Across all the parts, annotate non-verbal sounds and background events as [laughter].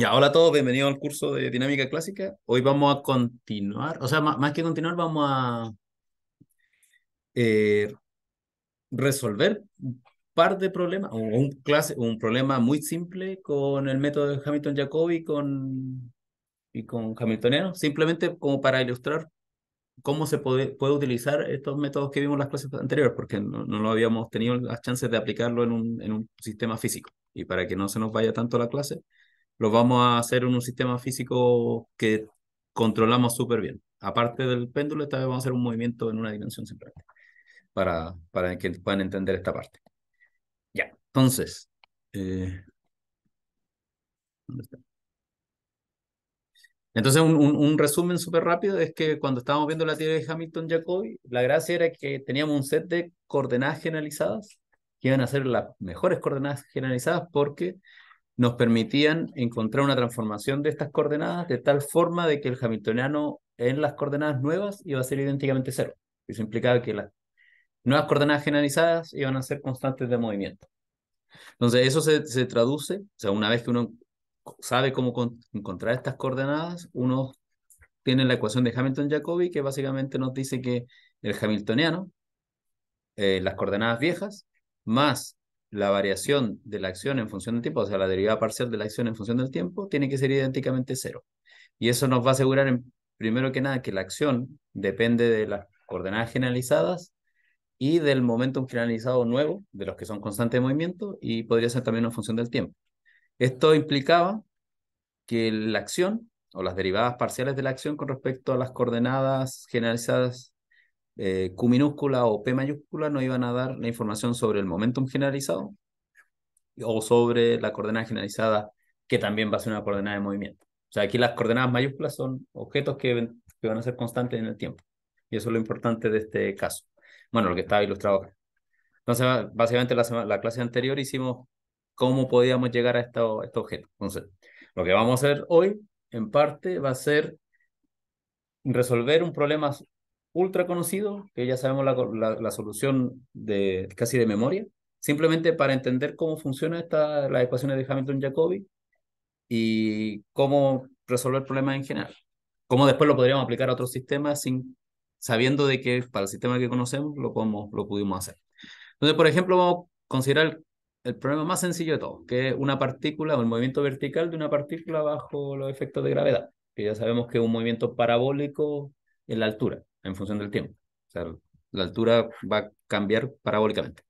Ya, hola a todos, bienvenidos al curso de dinámica clásica. Hoy vamos a continuar, o sea, más, que continuar, vamos a eh, resolver un par de problemas, o un, clase, un problema muy simple con el método de Hamilton-Jacobi con, y con Hamiltoniano, simplemente como para ilustrar cómo se puede, puede utilizar estos métodos que vimos en las clases anteriores, porque no, no lo habíamos tenido las chances de aplicarlo en un, en un sistema físico. Y para que no se nos vaya tanto la clase, lo vamos a hacer en un sistema físico que controlamos súper bien. Aparte del péndulo, esta vez vamos a hacer un movimiento en una dimensión central para, para que puedan entender esta parte. Ya, entonces, eh, Entonces, un, un resumen súper rápido es que cuando estábamos viendo la teoría de Hamilton-Jacobi, la gracia era que teníamos un set de coordenadas generalizadas, que iban a ser las mejores coordenadas generalizadas porque nos permitían encontrar una transformación de estas coordenadas de tal forma de que el hamiltoniano en las coordenadas nuevas iba a ser idénticamente cero. Eso implicaba que las nuevas coordenadas generalizadas iban a ser constantes de movimiento. Entonces, eso se, traduce, o sea, una vez que uno sabe cómo encontrar estas coordenadas, uno tiene la ecuación de Hamilton-Jacobi que básicamente nos dice que el hamiltoniano, eh, las coordenadas viejas, más la variación de la acción en función del tiempo, o sea, la derivada parcial de la acción en función del tiempo, tiene que ser idénticamente cero. Y eso nos va a asegurar, en, primero que nada, que la acción depende de las coordenadas generalizadas y del momento generalizado nuevo, de los que son constantes de movimiento, y podría ser también una función del tiempo. Esto implicaba que la acción o las derivadas parciales de la acción con respecto a las coordenadas generalizadas eh, Q minúscula o P mayúscula nos iban a dar la información sobre el momentum generalizado o sobre la coordenada generalizada, que también va a ser una coordenada de movimiento. O sea, aquí las coordenadas mayúsculas son objetos que, que van a ser constantes en el tiempo. Y eso es lo importante de este caso. Bueno, lo que estaba ilustrado acá. Entonces, básicamente la, la clase anterior hicimos cómo podíamos llegar a, esto, a este objeto. Entonces, lo que vamos a hacer hoy, en parte, va a ser resolver un problema ultra conocido... que ya sabemos la, solución de, casi de memoria, simplemente para entender cómo funcionan las ecuaciones de Hamilton-Jacobi y cómo resolver problemas en general. Cómo después lo podríamos aplicar a otros sistemas sin, sabiendo de que para el sistema que conocemos lo, podemos, lo pudimos hacer. Entonces, por ejemplo, vamos a considerar el, problema más sencillo de todo, que es una partícula o el movimiento vertical de una partícula bajo los efectos de gravedad, que ya sabemos que es un movimiento parabólico en la altura en función del tiempo. O sea, la altura va a cambiar parabólicamente.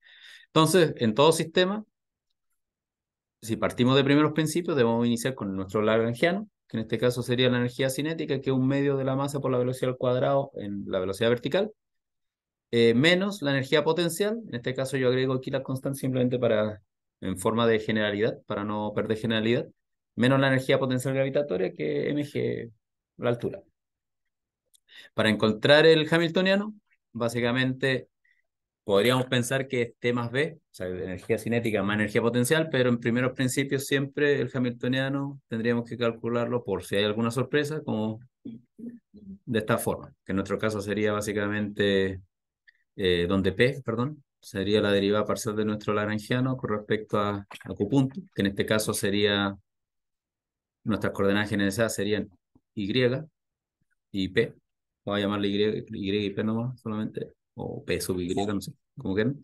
Entonces, en todo sistema, si partimos de primeros principios, debemos iniciar con nuestro lagrangiano, que en este caso sería la energía cinética, que es un medio de la masa por la velocidad al cuadrado en la velocidad vertical, eh, menos la energía potencial, en este caso yo agrego aquí la constante simplemente para, en forma de generalidad, para no perder generalidad, menos la energía potencial gravitatoria que mg la altura. Para encontrar el hamiltoniano, básicamente podríamos pensar que es T más B, o sea, energía cinética más energía potencial, pero en primeros principios siempre el hamiltoniano tendríamos que calcularlo por si hay alguna sorpresa, como de esta forma, que en nuestro caso sería básicamente eh, donde P, perdón, sería la derivada parcial de nuestro lagrangiano con respecto a, a Q punto, que en este caso sería, nuestras coordenadas generalizadas serían Y y P, voy a llamarle Y, y, y P nomás, solamente, o P sub Y, no sé, como quieran.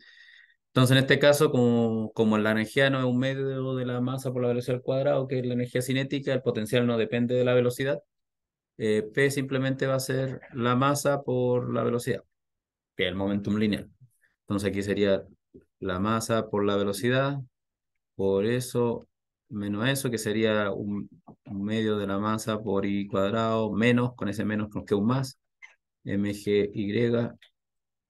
Entonces, en este caso, como, como la energía no es un medio de la masa por la velocidad al cuadrado, que es la energía cinética, el potencial no depende de la velocidad. Eh, P simplemente va a ser la masa por la velocidad, que es el momentum lineal. Entonces, aquí sería la masa por la velocidad, por eso, menos eso, que sería un, medio de la masa por i cuadrado, menos, con ese menos con que un más, MGY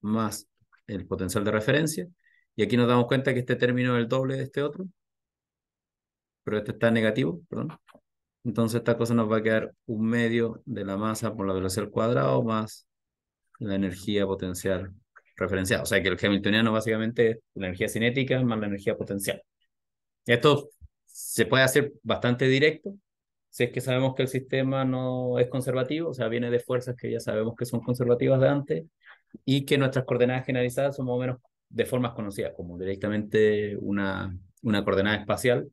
más el potencial de referencia. Y aquí nos damos cuenta que este término es el doble de este otro, pero este está negativo, perdón. Entonces esta cosa nos va a quedar un medio de la masa por la velocidad al cuadrado más la energía potencial referenciada. O sea que el hamiltoniano básicamente es la energía cinética más la energía potencial. Esto se puede hacer bastante directo, si es que sabemos que el sistema no es conservativo, o sea, viene de fuerzas que ya sabemos que son conservativas de antes y que nuestras coordenadas generalizadas son más o menos de formas conocidas, como directamente una, una coordenada espacial,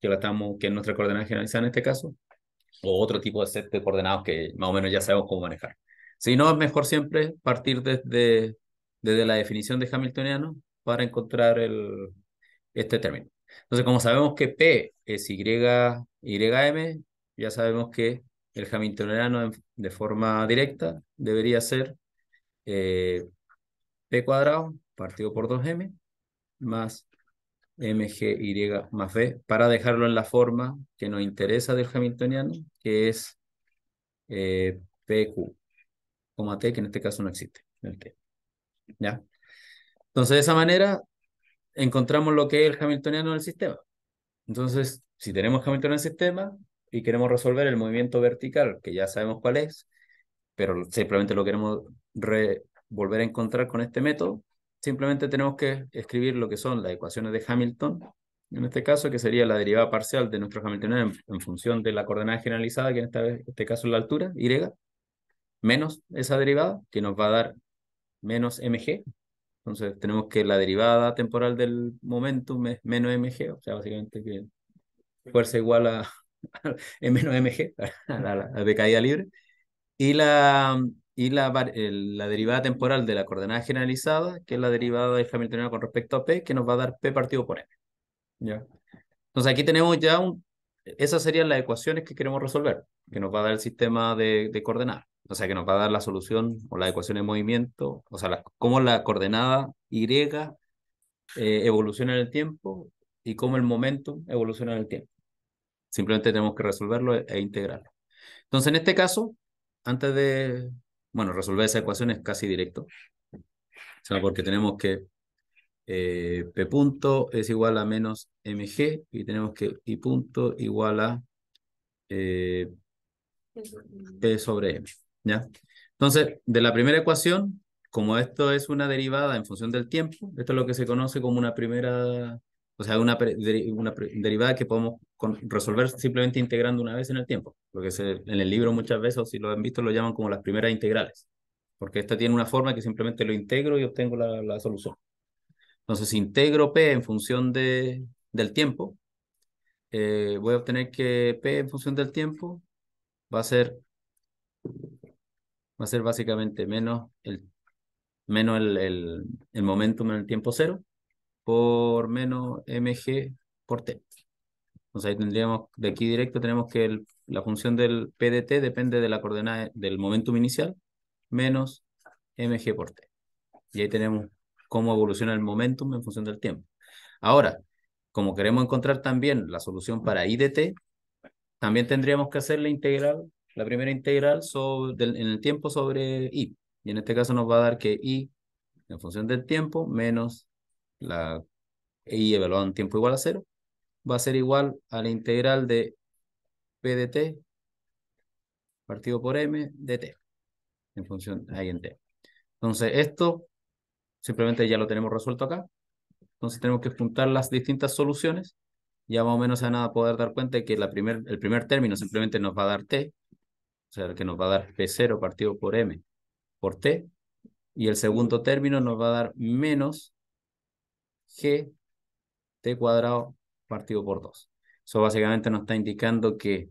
que, la estamos, que es nuestra coordenada generalizada en este caso, o otro tipo de set de coordenadas que más o menos ya sabemos cómo manejar. Si no, es mejor siempre partir desde, desde la definición de Hamiltoniano para encontrar el, este término. Entonces, como sabemos que P es Y YM, ya sabemos que el hamiltoniano de forma directa debería ser eh, P cuadrado partido por 2M más MGY más B para dejarlo en la forma que nos interesa del hamiltoniano, que es eh, PQ, coma T, que en este caso no existe. ¿Ya? Entonces, de esa manera encontramos lo que es el hamiltoniano del sistema. Entonces, si tenemos Hamilton en el sistema y queremos resolver el movimiento vertical, que ya sabemos cuál es, pero simplemente lo queremos volver a encontrar con este método, simplemente tenemos que escribir lo que son las ecuaciones de Hamilton, en este caso, que sería la derivada parcial de nuestro Hamilton en, función de la coordenada generalizada, que en este, este caso es la altura, y, menos esa derivada, que nos va a dar menos mg. Entonces tenemos que la derivada temporal del momentum es menos mg, o sea, básicamente que fuerza igual a, [laughs] M menos [laughs] mg, a la, de caída libre, y la, y la, derivada temporal de la coordenada generalizada, que es la derivada del Hamiltoniano con respecto a p, que nos va a dar p partido por m. ¿Ya? Entonces aquí tenemos ya un... Esas serían las ecuaciones que queremos resolver, que nos va a dar el sistema de, de coordenadas. O sea, que nos va a dar la solución o la ecuación de movimiento, o sea, cómo la coordenada Y eh, evoluciona en el tiempo y cómo el momento evoluciona en el tiempo. Simplemente tenemos que resolverlo e, e, integrarlo. Entonces, en este caso, antes de, bueno, resolver esa ecuación es casi directo, o sea, porque tenemos que eh, P punto es igual a menos MG y tenemos que I punto igual a eh, P sobre M, ¿ya? Entonces, de la primera ecuación, como esto es una derivada en función del tiempo, esto es lo que se conoce como una primera o sea, una, una derivada que podemos resolver simplemente integrando una vez en el tiempo. Lo que en el libro muchas veces, o si lo han visto, lo llaman como las primeras integrales. Porque esta tiene una forma que simplemente lo integro y obtengo la, solución. Entonces, si integro P en función de, del tiempo, eh, voy a obtener que P en función del tiempo va a ser, va a ser básicamente menos el, menos el, el, en el tiempo cero por menos mg por t. Entonces ahí tendríamos, de aquí directo tenemos que la función del PDT depende de la coordenada del momentum inicial menos mg por t. Y ahí tenemos cómo evoluciona el momentum en función del tiempo. Ahora, como queremos encontrar también la solución para I de t, también tendríamos que hacer la integral, la primera integral en el tiempo sobre i. Y en este caso nos va a dar que i en función del tiempo menos la i evaluado en tiempo igual a cero, va a ser igual a la integral de p de t partido por m de t, en función ahí en t. Entonces esto simplemente ya lo tenemos resuelto acá. Entonces tenemos que juntar las distintas soluciones. Ya más o menos a nada a poder dar cuenta de que la el primer término simplemente nos va a dar t, o sea, que nos va a dar p0 partido por m por t, y el segundo término nos va a dar menos g t cuadrado partido por 2. Eso básicamente nos está indicando que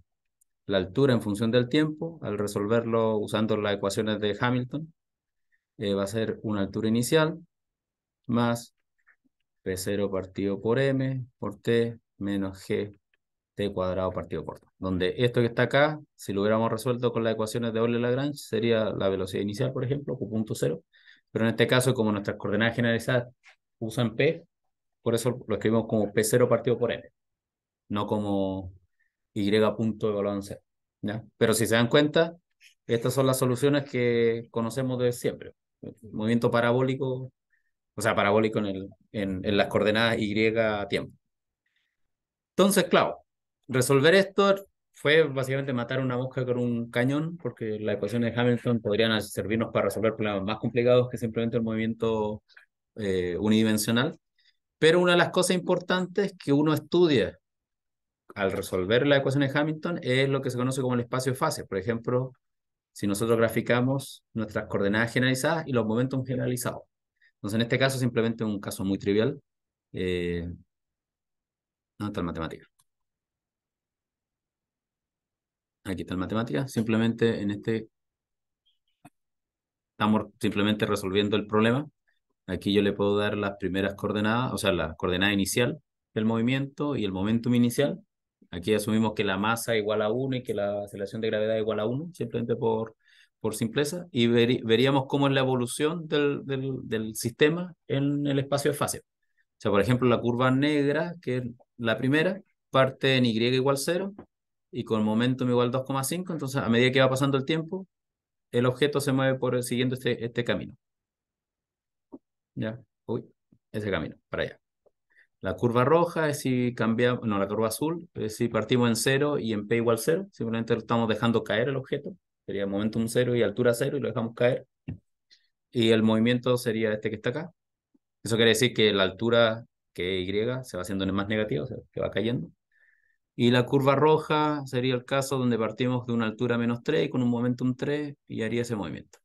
la altura en función del tiempo, al resolverlo usando las ecuaciones de Hamilton, eh, va a ser una altura inicial más P0 partido por M por T menos G T cuadrado partido por 2. Donde esto que está acá, si lo hubiéramos resuelto con las ecuaciones de Euler Lagrange, sería la velocidad inicial, por ejemplo, Q.0. Pero en este caso, como nuestras coordenadas generalizadas usan P, por eso lo escribimos como P0 partido por N, no como Y punto evaluado en Pero si se dan cuenta, estas son las soluciones que conocemos desde siempre. movimiento parabólico, o sea, parabólico en, el, en, en las coordenadas Y tiempo. Entonces, claro, resolver esto fue básicamente matar una mosca con un cañón, porque las ecuaciones de Hamilton podrían servirnos para resolver problemas más complicados que simplemente el movimiento eh, unidimensional. Pero una de las cosas importantes que uno estudia al resolver la ecuación de Hamilton es lo que se conoce como el espacio de fase. Por ejemplo, si nosotros graficamos nuestras coordenadas generalizadas y los momentos generalizados. Entonces, en este caso, simplemente un caso muy trivial. Eh, está matemática? Aquí está el matemática. Simplemente en este estamos simplemente resolviendo el problema. Aquí yo le puedo dar las primeras coordenadas, o sea, la coordenada inicial del movimiento y el momentum inicial. Aquí asumimos que la masa es igual a 1 y que la aceleración de gravedad es igual a 1, simplemente por, por simpleza. Y veríamos cómo es la evolución del, sistema en el espacio de fase. O sea, por ejemplo, la curva negra, que es la primera, parte en Y igual 0 y con momentum igual 2,5. Entonces, a medida que va pasando el tiempo, el objeto se mueve por siguiendo este, este camino. ¿ya? Uy, ese camino, para allá. La curva roja es si cambiamos, no, la curva azul es si partimos en cero y en P igual cero, simplemente estamos dejando caer el objeto, sería momentum cero y altura cero y lo dejamos caer. Y el movimiento sería este que está acá. Eso quiere decir que la altura que es Y se va haciendo más negativo, o sea, que va cayendo. Y la curva roja sería el caso donde partimos de una altura menos 3 y con un momentum 3 y haría ese movimiento.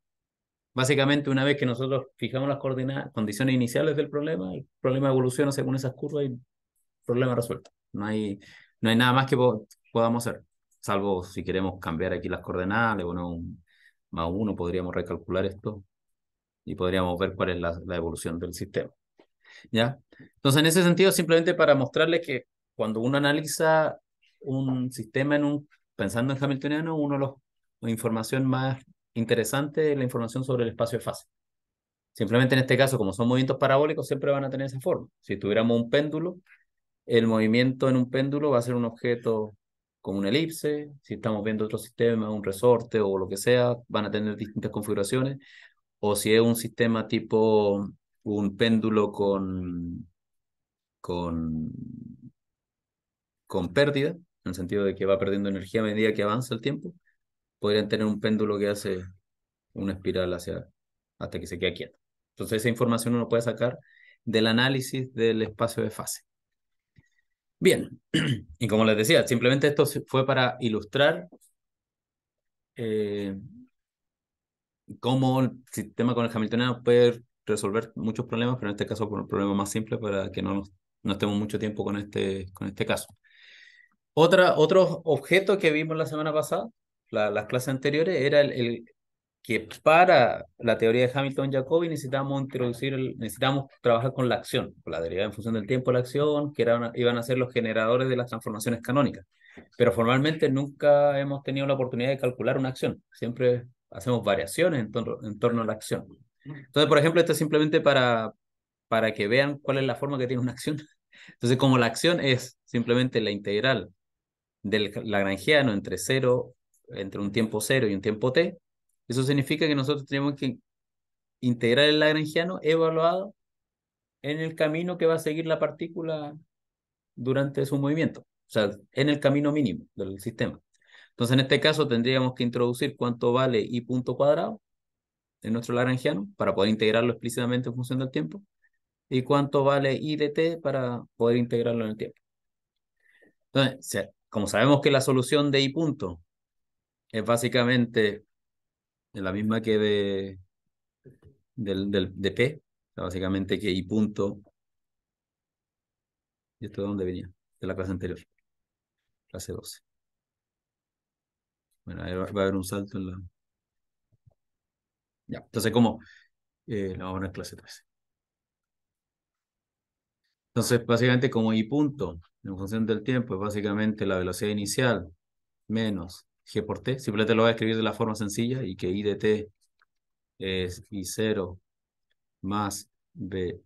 Básicamente, una vez que nosotros fijamos las coordenadas, condiciones iniciales del problema, el problema evoluciona según esas curvas y el problema resuelto. No hay, no hay nada más que podamos hacer, salvo si queremos cambiar aquí las coordenadas, le ponemos un más uno, podríamos recalcular esto y podríamos ver cuál es la, evolución del sistema. ¿Ya? Entonces, en ese sentido, simplemente para mostrarles que cuando uno analiza un sistema pensando en Hamiltoniano, uno de los, información más interesante la información sobre el espacio de fase. Simplemente en este caso, como son movimientos parabólicos, siempre van a tener esa forma. Si tuviéramos un péndulo, el movimiento en un péndulo va a ser un objeto con una elipse. Si estamos viendo otro sistema, un resorte o lo que sea, van a tener distintas configuraciones. O si es un sistema tipo un péndulo con, con, con pérdida, en el sentido de que va perdiendo energía a medida que avanza el tiempo, podrían tener un péndulo que hace una espiral hacia, hasta que se quede quieto. Entonces esa información uno puede sacar del análisis del espacio de fase. Bien, [clears throat] y como les decía, simplemente esto fue para ilustrar eh, cómo el sistema con el hamiltoniano puede resolver muchos problemas, pero en este caso por un problema más simple para que no, nos, estemos mucho tiempo con este, con este caso. Otra, otro objeto que vimos la semana pasada las clases anteriores, era el, que para la teoría de Hamilton-Jacobi necesitamos introducir, necesitamos trabajar con la acción, con la derivada en función del tiempo de la acción, que eran, iban a ser los generadores de las transformaciones canónicas. Pero formalmente nunca hemos tenido la oportunidad de calcular una acción, siempre hacemos variaciones en torno, en torno a la acción. Entonces, por ejemplo, esto es simplemente para, para que vean cuál es la forma que tiene una acción. [laughs] Entonces, como la acción es simplemente la integral del lagrangiano entre 0 entre un tiempo cero y un tiempo t, eso significa que nosotros tenemos que integrar el lagrangiano evaluado en el camino que va a seguir la partícula durante su movimiento, o sea, en el camino mínimo del sistema. Entonces, en este caso, tendríamos que introducir cuánto vale y punto cuadrado en nuestro lagrangiano para poder integrarlo explícitamente en función del tiempo y cuánto vale i de t para poder integrarlo en el tiempo. Entonces, como sabemos que la solución de i punto es básicamente la misma que de, del, del, de P, básicamente que y punto. ¿Y esto de dónde venía? De la clase anterior, clase 12. Bueno, ahí va, a haber un salto en la... Ya, entonces ¿cómo? vamos eh, a clase 13. Entonces, básicamente como y punto, en función del tiempo, es básicamente la velocidad inicial menos G por T. Simplemente lo voy a escribir de la forma sencilla y que I de T es I0 más B,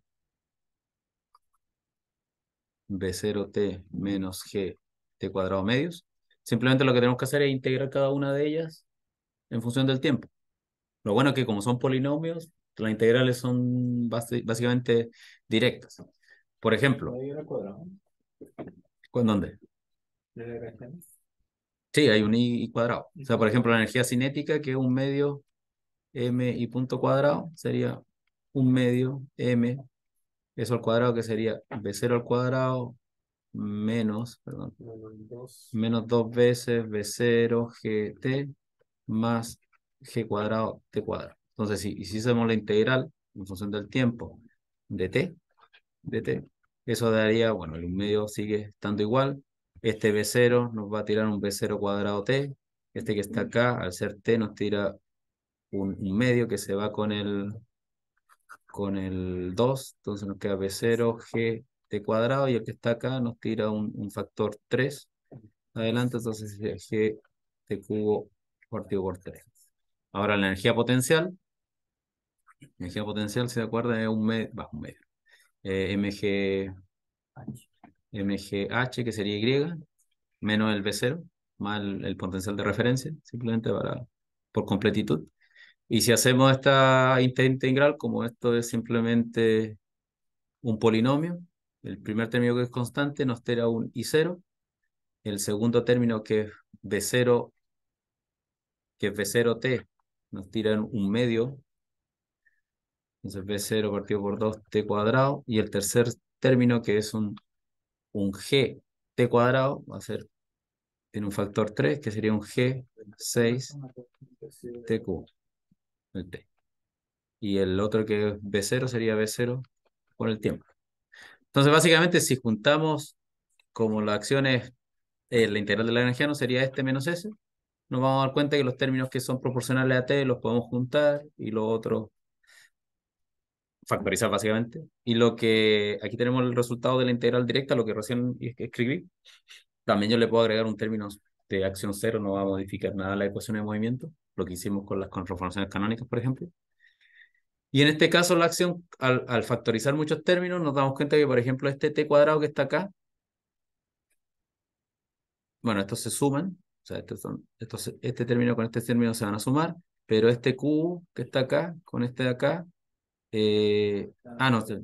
B0T menos G T cuadrado medios. Simplemente lo que tenemos que hacer es integrar cada una de ellas en función del tiempo. Lo bueno es que como son polinomios, las integrales son básicamente directas. Por ejemplo. ¿Cuándo dónde? Sí, hay un I cuadrado. O sea, por ejemplo, la energía cinética, que es un medio M y punto cuadrado, sería un medio M, eso al cuadrado que sería B0 al cuadrado menos, perdón, menos dos, veces B0 GT más G cuadrado T cuadrado. Entonces, si, si hacemos la integral en función del tiempo de T, de eso daría, bueno, el medio sigue estando igual, este B0 nos va a tirar un B0 cuadrado T. Este que está acá, al ser T, nos tira un, medio que se va con el, con el 2. Entonces nos queda B0, G, T cuadrado. Y el que está acá nos tira un, factor 3. Adelante, entonces G, T cubo partido por 3. Ahora la energía potencial. La energía potencial, se acuerdan, es un medio. Bajo un medio. Eh, MG MGH, que sería Y, menos el B0, más el, potencial de referencia, simplemente para, por completitud. Y si hacemos esta integral, como esto es simplemente un polinomio, el primer término que es constante nos tira un I0, el segundo término que es B0, que es v 0 t nos tira un medio, entonces B0 partido por 2T cuadrado, y el tercer término que es un un g t cuadrado va a ser, en un factor 3, que sería un g 6 t El Y el otro que es b0 sería b0 con el tiempo. Entonces, básicamente, si juntamos como la acción es eh, la integral de la energía, no sería este menos ese. nos vamos a dar cuenta que los términos que son proporcionales a t los podemos juntar y los otros factorizar básicamente. Y lo que aquí tenemos el resultado de la integral directa, lo que recién escribí. También yo le puedo agregar un término de acción cero, no va a modificar nada la ecuación de movimiento, lo que hicimos con las transformaciones canónicas, por ejemplo. Y en este caso, la acción, al, al factorizar muchos términos, nos damos cuenta que, por ejemplo, este t cuadrado que está acá, bueno, estos se suman, o sea, estos son, estos, este término con este término se van a sumar, pero este q que está acá, con este de acá, eh, ah, no, se,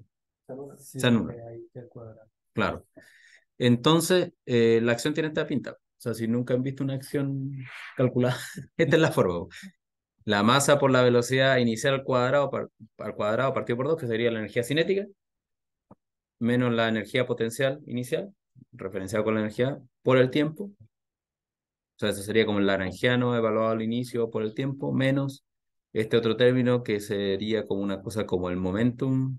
Claro. Entonces, eh, la acción tiene esta pinta. O sea, si nunca han visto una acción calculada, [laughs] esta es la forma. La masa por la velocidad inicial al cuadrado, al cuadrado partido por 2, que sería la energía cinética, menos la energía potencial inicial, referenciada con la energía, por el tiempo. O sea, eso sería como el laranjiano evaluado al inicio por el tiempo, menos este otro término que sería como una cosa como el momentum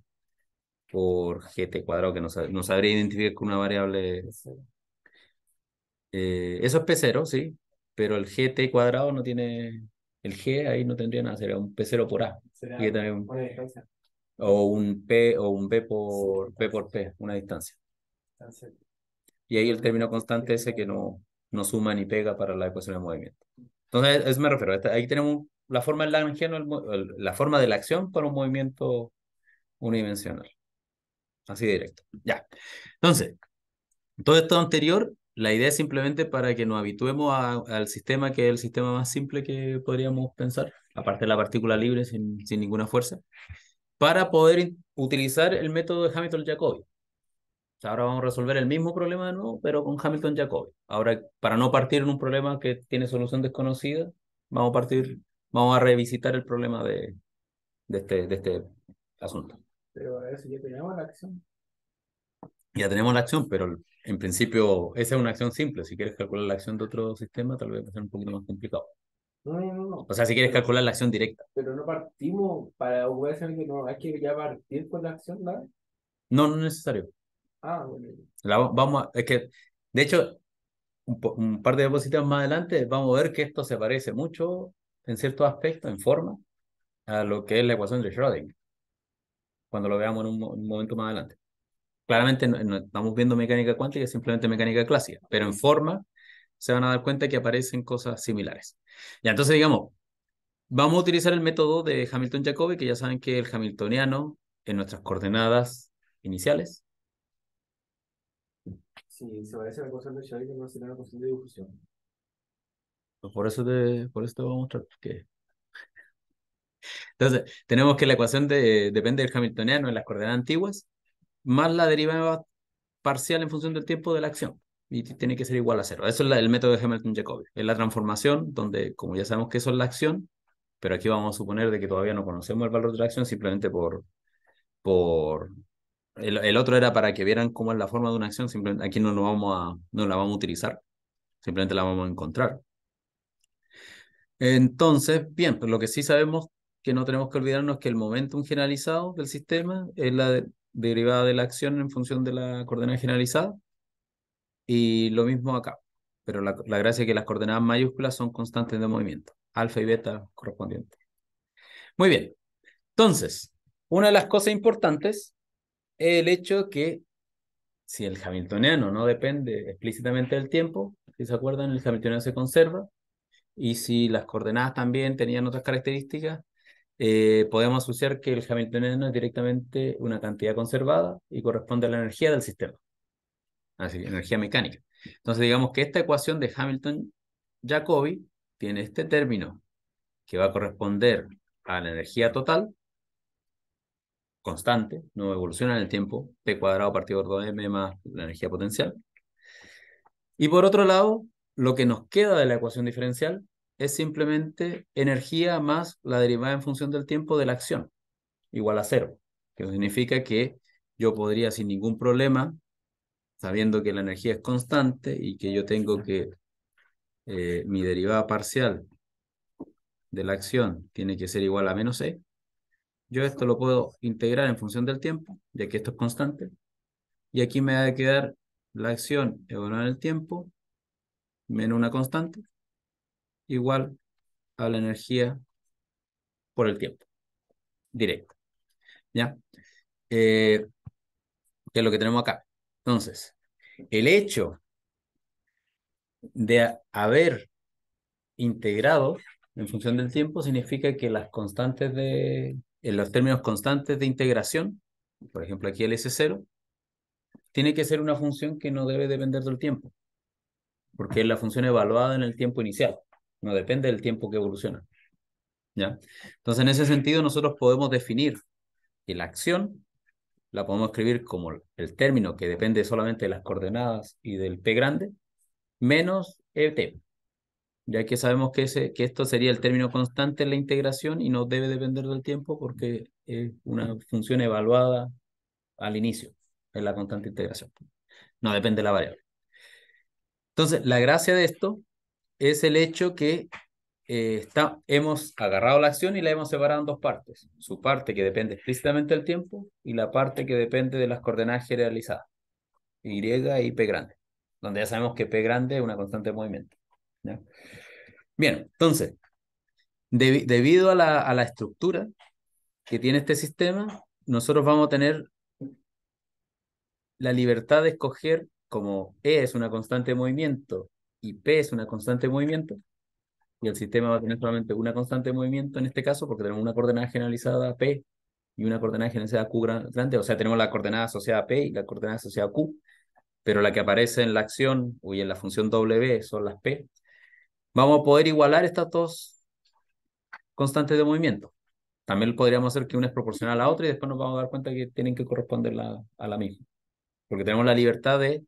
por gt cuadrado que nos, sabría identificar con una variable. Eh, eso es P0, sí, pero el gt cuadrado no tiene, el g ahí no tendría nada, sería un P0 por A. Sería distancia. o un P o un B por P por P, una distancia. Y ahí el término constante ese que no, no suma ni pega para la ecuación de movimiento. Entonces, a eso me refiero. Este, ahí tenemos la forma la forma de la acción para un movimiento unidimensional. Así directo. Ya. Entonces, todo esto anterior, la idea es simplemente para que nos habituemos al sistema que es el sistema más simple que podríamos pensar, aparte de la partícula libre sin, sin ninguna fuerza, para poder utilizar el método de Hamilton-Jacobi. Ahora vamos a resolver el mismo problema de nuevo, pero con Hamilton-Jacobi. Ahora, para no partir en un problema que tiene solución desconocida, vamos a partir vamos a revisitar el problema de, este, de este asunto. Pero si ya tenemos la acción. Ya tenemos la acción, pero en principio esa es una acción simple. Si quieres calcular la acción de otro sistema, tal vez va a ser un poquito más complicado. No, no, no. O sea, si quieres calcular la acción directa. Pero no partimos para a que no, hay que ya partir con la acción, ¿no? No, no es necesario. Ah, bueno. vamos es que, de hecho, un, par de diapositivas más adelante vamos a ver que esto se parece mucho en cierto aspecto, en forma, a lo que es la ecuación de Schrödinger, cuando lo veamos en un, momento más adelante. Claramente no, estamos viendo mecánica cuántica, simplemente mecánica clásica, pero en forma se van a dar cuenta que aparecen cosas similares. Ya, entonces digamos, vamos a utilizar el método de Hamilton-Jacobi, que ya saben que el hamiltoniano en nuestras coordenadas iniciales. Sí, se parece a la ecuación de Schrödinger, no será una ecuación de difusión. Pues por eso te, por voy a mostrar que... Entonces, tenemos que la ecuación depende del hamiltoniano en las coordenadas antiguas, más la derivada parcial en función del tiempo de la acción. Y tiene que ser igual a cero. Eso es el método de Hamilton-Jacobi. Es la transformación, donde, como ya sabemos que eso es la acción, pero aquí vamos a suponer de que todavía no conocemos el valor de la acción simplemente por... por el, otro era para que vieran cómo es la forma de una acción, aquí no, vamos a, no la vamos a utilizar, simplemente la vamos a encontrar. Entonces, bien, pues lo que sí sabemos que no tenemos que olvidarnos que el momentum generalizado del sistema es la derivada de la acción en función de la coordenada generalizada. Y lo mismo acá. Pero la, la gracia es que las coordenadas mayúsculas son constantes de movimiento, alfa y beta correspondientes. Muy bien. Entonces, una de las cosas importantes es el hecho que si el hamiltoniano no depende explícitamente del tiempo, si se acuerdan, el hamiltoniano se conserva, y si las coordenadas también tenían otras características, eh, podemos asociar que el hamiltoniano es directamente una cantidad conservada y corresponde a la energía del sistema, así energía mecánica. Entonces digamos que esta ecuación de Hamilton-Jacobi tiene este término que va a corresponder a la energía total constante, no evoluciona en el tiempo, P cuadrado partido por 2M más la energía potencial. Y por otro lado, lo que nos queda de la ecuación diferencial es simplemente energía más la derivada en función del tiempo de la acción, igual a cero, que significa que yo podría sin ningún problema, sabiendo que la energía es constante y que yo tengo que eh, mi derivada parcial de la acción tiene que ser igual a menos e yo esto lo puedo integrar en función del tiempo, ya que esto es constante, y aquí me va a quedar la acción evaluada en el tiempo menos una constante igual a la energía por el tiempo directo. ¿Ya? Eh, que es lo que tenemos acá. Entonces, el hecho de haber integrado en función del tiempo significa que las constantes de, en los términos constantes de integración, por ejemplo aquí el S0, tiene que ser una función que no debe depender del tiempo porque es la función evaluada en el tiempo inicial, no depende del tiempo que evoluciona. ¿Ya? Entonces, en ese sentido, nosotros podemos definir que la acción la podemos escribir como el término que depende solamente de las coordenadas y del P grande, menos ET. ya que sabemos que, ese, que esto sería el término constante en la integración y no debe depender del tiempo porque es una función evaluada al inicio, en la constante integración. No depende de la variable. Entonces, la gracia de esto es el hecho que eh, está, hemos agarrado la acción y la hemos separado en dos partes. Su parte que depende explícitamente del tiempo y la parte que depende de las coordenadas generalizadas, Y y P grande, donde ya sabemos que P grande es una constante de movimiento. Bien, entonces, debido a la, a la estructura que tiene este sistema, nosotros vamos a tener la libertad de escoger como E es una constante de movimiento y P es una constante de movimiento, y el sistema va a tener solamente una constante de movimiento en este caso, porque tenemos una coordenada generalizada P y una coordenada generalizada Q grande, o sea, tenemos la coordenada asociada a P y la coordenada asociada a Q, pero la que aparece en la acción y en la función W son las P. Vamos a poder igualar estas dos constantes de movimiento. También podríamos hacer que una es proporcional a la otra y después nos vamos a dar cuenta que tienen que corresponder a la misma. Porque tenemos la libertad de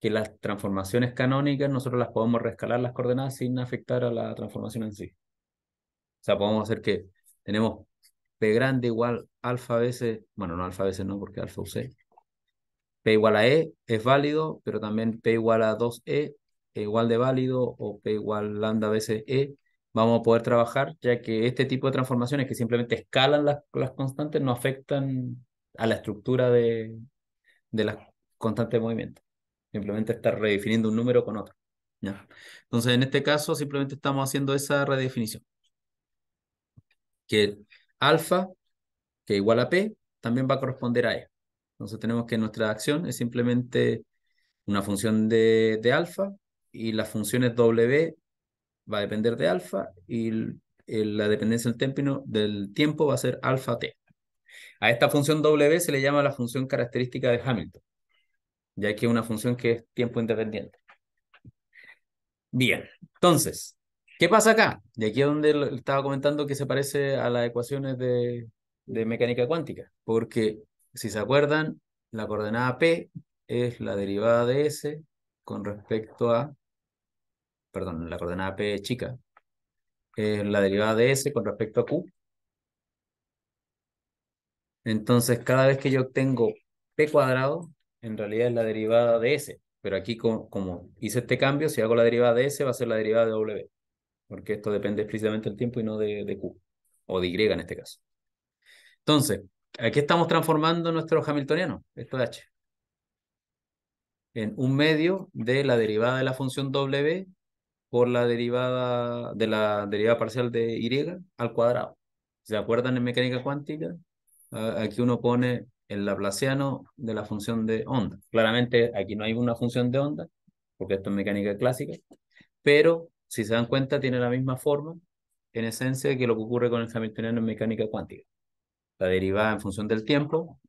que las transformaciones canónicas nosotros las podemos rescalar las coordenadas sin afectar a la transformación en sí. O sea, podemos hacer que tenemos P grande igual alfa veces, bueno, no alfa veces no, porque alfa UC, P igual a E es válido, pero también P igual a 2E igual de válido o P igual lambda veces E. Vamos a poder trabajar, ya que este tipo de transformaciones que simplemente escalan las, constantes no afectan a la estructura de, de las constantes de movimiento. Simplemente está redefiniendo un número con otro. Entonces, en este caso, simplemente estamos haciendo esa redefinición. Que alfa, que igual a p, también va a corresponder a e. Entonces tenemos que nuestra acción es simplemente una función de, alfa y las funciones w va a depender de alfa y la dependencia del, del tiempo va a ser alfa t. A esta función w se le llama la función característica de Hamilton ya que es una función que es tiempo independiente. Bien, entonces, ¿qué pasa acá? De aquí es donde estaba comentando que se parece a las ecuaciones de, de mecánica cuántica, porque si se acuerdan, la coordenada P es la derivada de S con respecto a, perdón, la coordenada P chica, es la derivada de S con respecto a Q. Entonces, cada vez que yo obtengo P cuadrado, en realidad es la derivada de S, pero aquí como, hice este cambio, si hago la derivada de S va a ser la derivada de W, porque esto depende explícitamente del tiempo y no de, Q, o de Y en este caso. Entonces, aquí estamos transformando nuestro hamiltoniano, esto de H, en un medio de la derivada de la función W por la derivada de la derivada parcial de y al cuadrado. ¿Se acuerdan en mecánica cuántica? Ah, aquí uno pone el laplaciano de la función de onda. Claramente aquí no hay una función de onda, porque esto es mecánica clásica, pero si se dan cuenta tiene la misma forma, en esencia, que lo que ocurre con el hamiltoniano en mecánica cuántica. La derivada en función del tiempo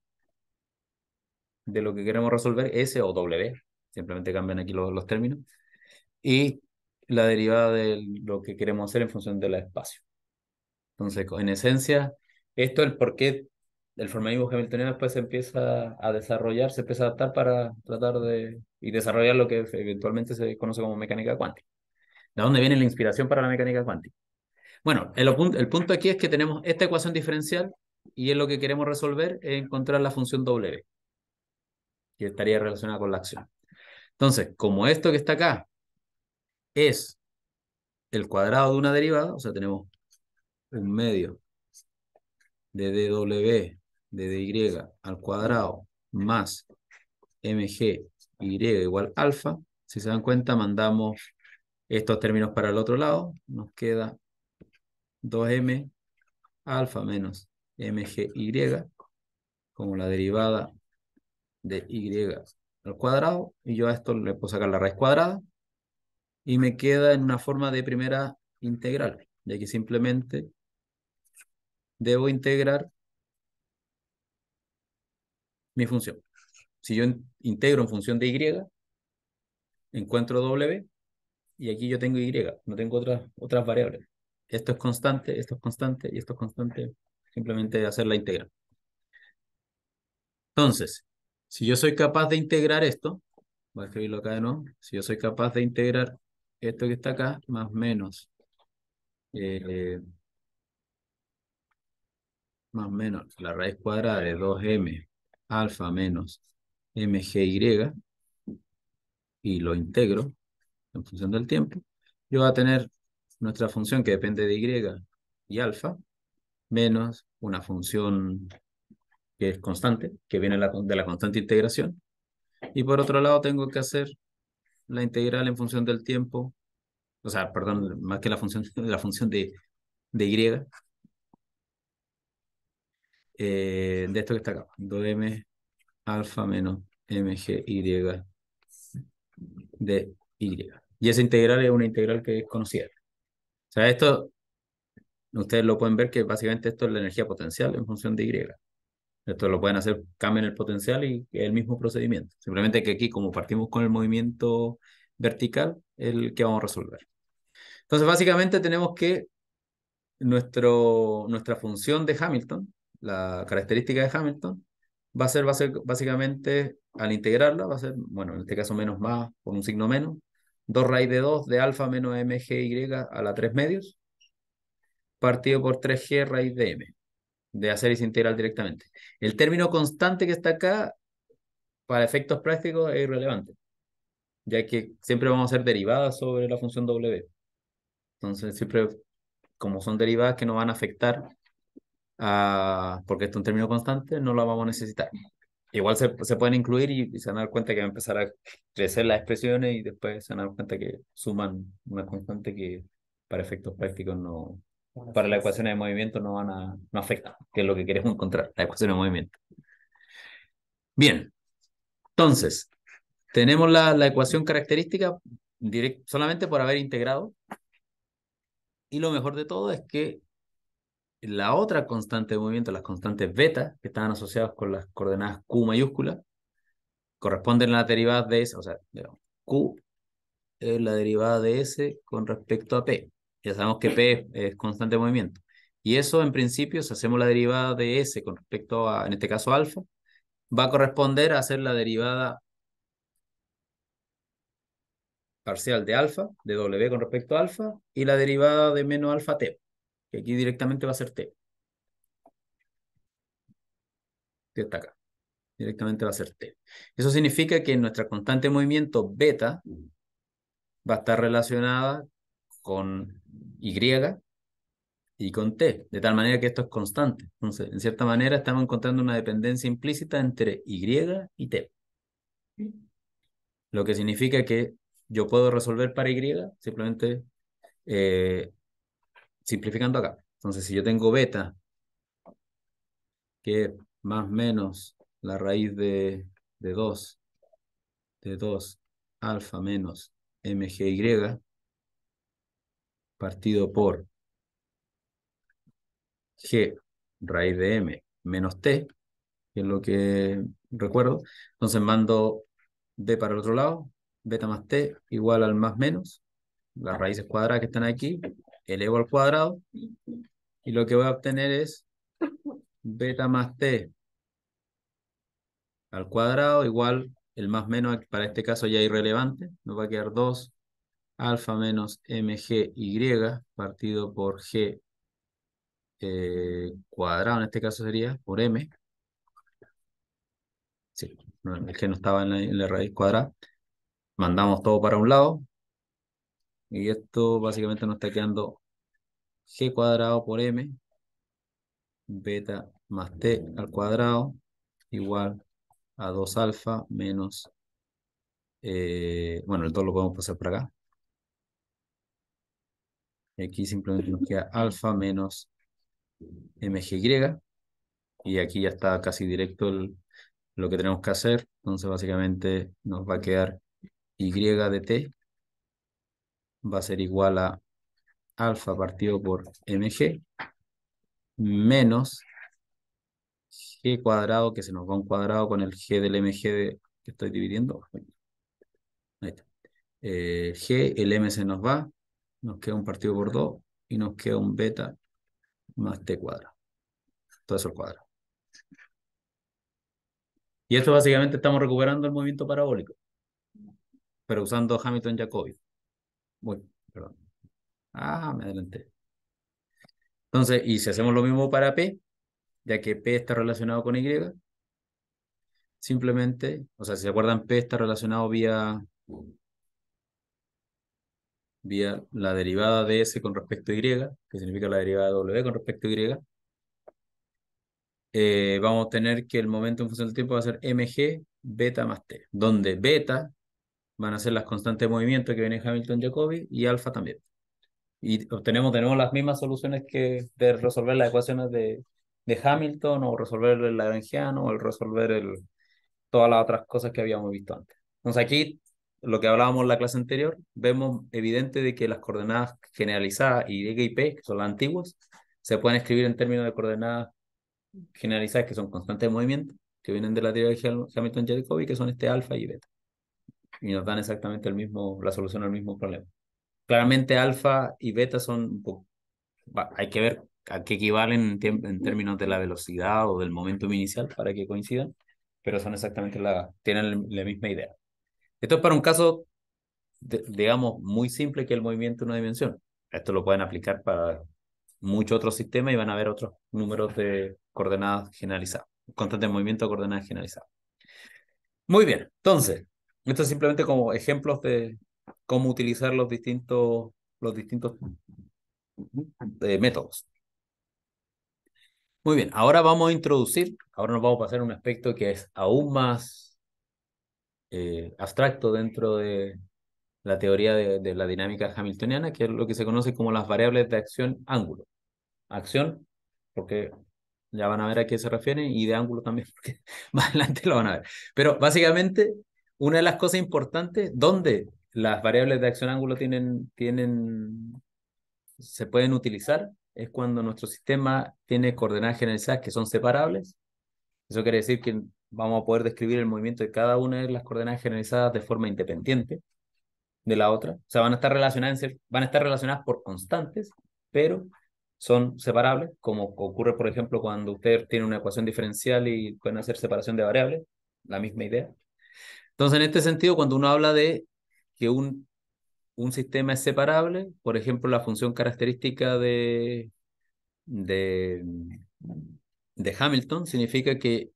de lo que queremos resolver, S o W, simplemente cambian aquí los, los términos, y la derivada de lo que queremos hacer en función del espacio. Entonces, en esencia, esto es el por qué el formalismo hamiltoniano después se empieza a desarrollar, se empieza a adaptar para tratar de y desarrollar lo que eventualmente se conoce como mecánica cuántica. ¿De dónde viene la inspiración para la mecánica cuántica? Bueno, el, punto aquí es que tenemos esta ecuación diferencial y es lo que queremos resolver es encontrar la función W, que estaría relacionada con la acción. Entonces, como esto que está acá es el cuadrado de una derivada, o sea, tenemos un medio de dw de dy al cuadrado más mg y igual alfa, si se dan cuenta, mandamos estos términos para el otro lado, nos queda 2m alfa menos mgy, como la derivada de y al cuadrado, y yo a esto le puedo sacar la raíz cuadrada, y me queda en una forma de primera integral, de que simplemente debo integrar mi función. Si yo integro en función de Y, encuentro W, y aquí yo tengo Y, no tengo otras, otras variables. Esto es constante, esto es constante, y esto es constante, simplemente hacer la integral. Entonces, si yo soy capaz de integrar esto, voy a escribirlo acá de nuevo, si yo soy capaz de integrar esto que está acá, más menos, eh, más menos la raíz cuadrada de 2m alfa menos mgy y lo integro en función del tiempo, yo voy a tener nuestra función que depende de y y alfa menos una función que es constante, que viene de la constante integración. Y por otro lado tengo que hacer la integral en función del tiempo, o sea, perdón, más que la función, [laughs] la función de, de y, eh, de esto que está acá, 2m alfa menos mgy de y. Y esa integral es una integral que es conocida. O sea, esto, ustedes lo pueden ver que básicamente esto es la energía potencial en función de y. Esto lo pueden hacer, cambian el potencial y es el mismo procedimiento. Simplemente que aquí, como partimos con el movimiento vertical, es el que vamos a resolver. Entonces, básicamente tenemos que nuestro, nuestra función de Hamilton la característica de Hamilton va a ser, va a ser básicamente, al integrarla, va a ser, bueno, en este caso menos más por un signo menos, 2 raíz de 2 de alfa menos mgy a la 3 medios, partido por 3g raíz de m, de hacer y integral directamente. El término constante que está acá, para efectos prácticos, es irrelevante, ya que siempre vamos a ser derivadas sobre la función w. Entonces, siempre, como son derivadas que no van a afectar Ah, porque esto es un término constante, no lo vamos a necesitar. Igual se, pueden incluir y, se van dar cuenta que van a empezar a crecer las expresiones y después se van a dar cuenta que suman una constante que para efectos prácticos no, para la ecuación de movimiento no van a, no afecta, que es lo que queremos encontrar, la ecuación de movimiento. Bien, entonces, tenemos la, la ecuación característica solamente por haber integrado. Y lo mejor de todo es que la otra constante de movimiento, las constantes beta, que están asociadas con las coordenadas Q mayúscula, corresponden a la derivada de S, o sea, Q es la derivada de S con respecto a P. Ya sabemos que P es, constante de movimiento. Y eso, en principio, si hacemos la derivada de S con respecto a, en este caso, alfa, va a corresponder a hacer la derivada parcial de alfa, de W con respecto a alfa, y la derivada de menos alfa T que aquí directamente va a ser T. Y acá. Directamente va a ser T. Eso significa que nuestra constante de movimiento beta va a estar relacionada con Y y con T, de tal manera que esto es constante. Entonces, en cierta manera estamos encontrando una dependencia implícita entre Y y T. Lo que significa que yo puedo resolver para Y simplemente eh, simplificando acá. Entonces, si yo tengo beta, que más menos la raíz de, de 2, de 2 alfa menos mgy, partido por g raíz de m menos t, que es lo que recuerdo. Entonces mando d para el otro lado, beta más t igual al más menos, las raíces cuadradas que están aquí, el al cuadrado y lo que voy a obtener es beta más t al cuadrado igual el más menos para este caso ya irrelevante, nos va a quedar 2 alfa menos mg y partido por g eh, cuadrado, en este caso sería por m. Sí, el g no estaba en la, en la raíz cuadrada. Mandamos todo para un lado, y esto básicamente nos está quedando g cuadrado por m, beta más t al cuadrado, igual a 2 alfa menos, eh, bueno, el 2 lo podemos pasar por acá. Y aquí simplemente nos queda alfa menos Mg Y aquí ya está casi directo lo que tenemos que hacer. Entonces básicamente nos va a quedar y de t va a ser igual a alfa partido por mg menos g cuadrado, que se nos va un cuadrado con el g del mg que estoy dividiendo. Ahí está. Eh, g, el m se nos va, nos queda un partido por 2 y nos queda un beta más t cuadrado. Todo eso al cuadrado. Y esto básicamente estamos recuperando el movimiento parabólico, pero usando Hamilton-Jacobi. Bueno, perdón. Ah, me adelanté. Entonces, y si hacemos lo mismo para P, ya que P está relacionado con Y, simplemente, o sea, si se acuerdan, P está relacionado vía, vía la derivada de S con respecto a Y, que significa la derivada de W con respecto a Y. Eh, vamos a tener que el momento en función del tiempo va a ser mg beta más t, donde beta van a ser las constantes de movimiento que viene Hamilton-Jacobi y alfa también y obtenemos tenemos las mismas soluciones que de resolver las ecuaciones de, de Hamilton o resolver el Lagrangiano o el resolver el, todas las otras cosas que habíamos visto antes. Entonces aquí, lo que hablábamos en la clase anterior, vemos evidente de que las coordenadas generalizadas Y y P, que son las antiguas, se pueden escribir en términos de coordenadas generalizadas que son constantes de movimiento, que vienen de la teoría de Hamilton-Jacobi, que son este alfa y beta. Y nos dan exactamente el mismo, la solución al mismo problema. Claramente alfa y beta son, hay que ver a qué equivalen en, términos de la velocidad o del momento inicial para que coincidan, pero son exactamente la, tienen la misma idea. Esto es para un caso, digamos, muy simple que el movimiento en una dimensión. Esto lo pueden aplicar para muchos otros sistemas y van a ver otros números de coordenadas generalizadas, constantes de movimiento de coordenadas generalizadas. Muy bien, entonces, esto es simplemente como ejemplos de, cómo utilizar los distintos, los distintos eh, métodos. Muy bien, ahora vamos a introducir, ahora nos vamos a pasar a un aspecto que es aún más eh, abstracto dentro de la teoría de, la dinámica hamiltoniana, que es lo que se conoce como las variables de acción-ángulo. Acción, porque ya van a ver a qué se refieren, y de ángulo también, [laughs] porque más adelante lo van a ver. Pero básicamente, una de las cosas importantes, ¿dónde...? las variables de acción ángulo tienen, tienen, se pueden utilizar, es cuando nuestro sistema tiene coordenadas generalizadas que son separables. Eso quiere decir que vamos a poder describir el movimiento de cada una de las coordenadas generalizadas de forma independiente de la otra. O sea, van a estar relacionadas, van a estar relacionadas por constantes, pero son separables, como ocurre, por ejemplo, cuando usted tiene una ecuación diferencial y pueden hacer separación de variables, la misma idea. Entonces, en este sentido, cuando uno habla de que un, un sistema es separable, por ejemplo, la función característica de, de, de Hamilton significa que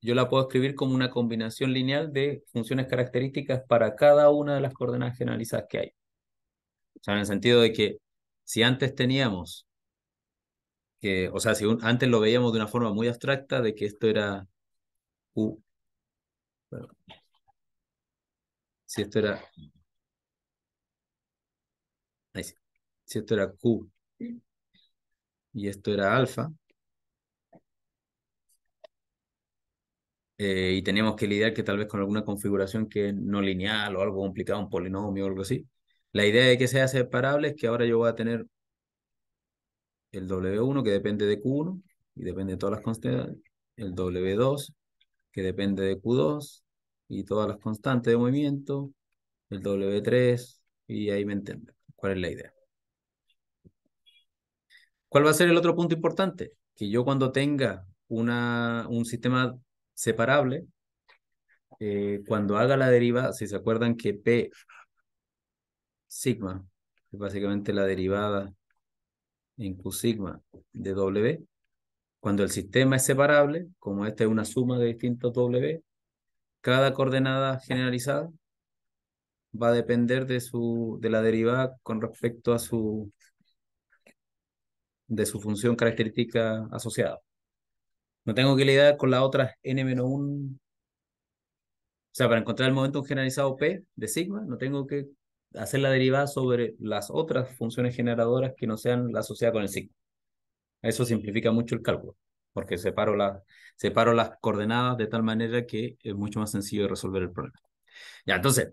yo la puedo escribir como una combinación lineal de funciones características para cada una de las coordenadas generalizadas que hay. O sea, en el sentido de que si antes teníamos, que, o sea, si antes lo veíamos de una forma muy abstracta de que esto era U, si esto era... Si esto era Q y esto era alfa, eh, y teníamos que lidiar que tal vez con alguna configuración que no lineal o algo complicado, un polinomio o algo así, la idea de que sea separable es que ahora yo voy a tener el W1 que depende de Q1 y depende de todas las constantes, el W2 que depende de Q2 y todas las constantes de movimiento, el W3, y ahí me entienden cuál es la idea. ¿Cuál va a ser el otro punto importante? Que yo cuando tenga una, un sistema separable, eh, cuando haga la derivada, si se acuerdan que P sigma, es básicamente la derivada en Q sigma de W, cuando el sistema es separable, como esta es una suma de distintos W, cada coordenada generalizada va a depender de, su, de la derivada con respecto a su, de su función característica asociada. No tengo que lidiar con la otra n-1. O sea, para encontrar el momento generalizado P de sigma, no tengo que hacer la derivada sobre las otras funciones generadoras que no sean la asociada con el sigma. Eso simplifica mucho el cálculo porque separo, la, separo las coordenadas de tal manera que es mucho más sencillo resolver el problema. Ya, entonces,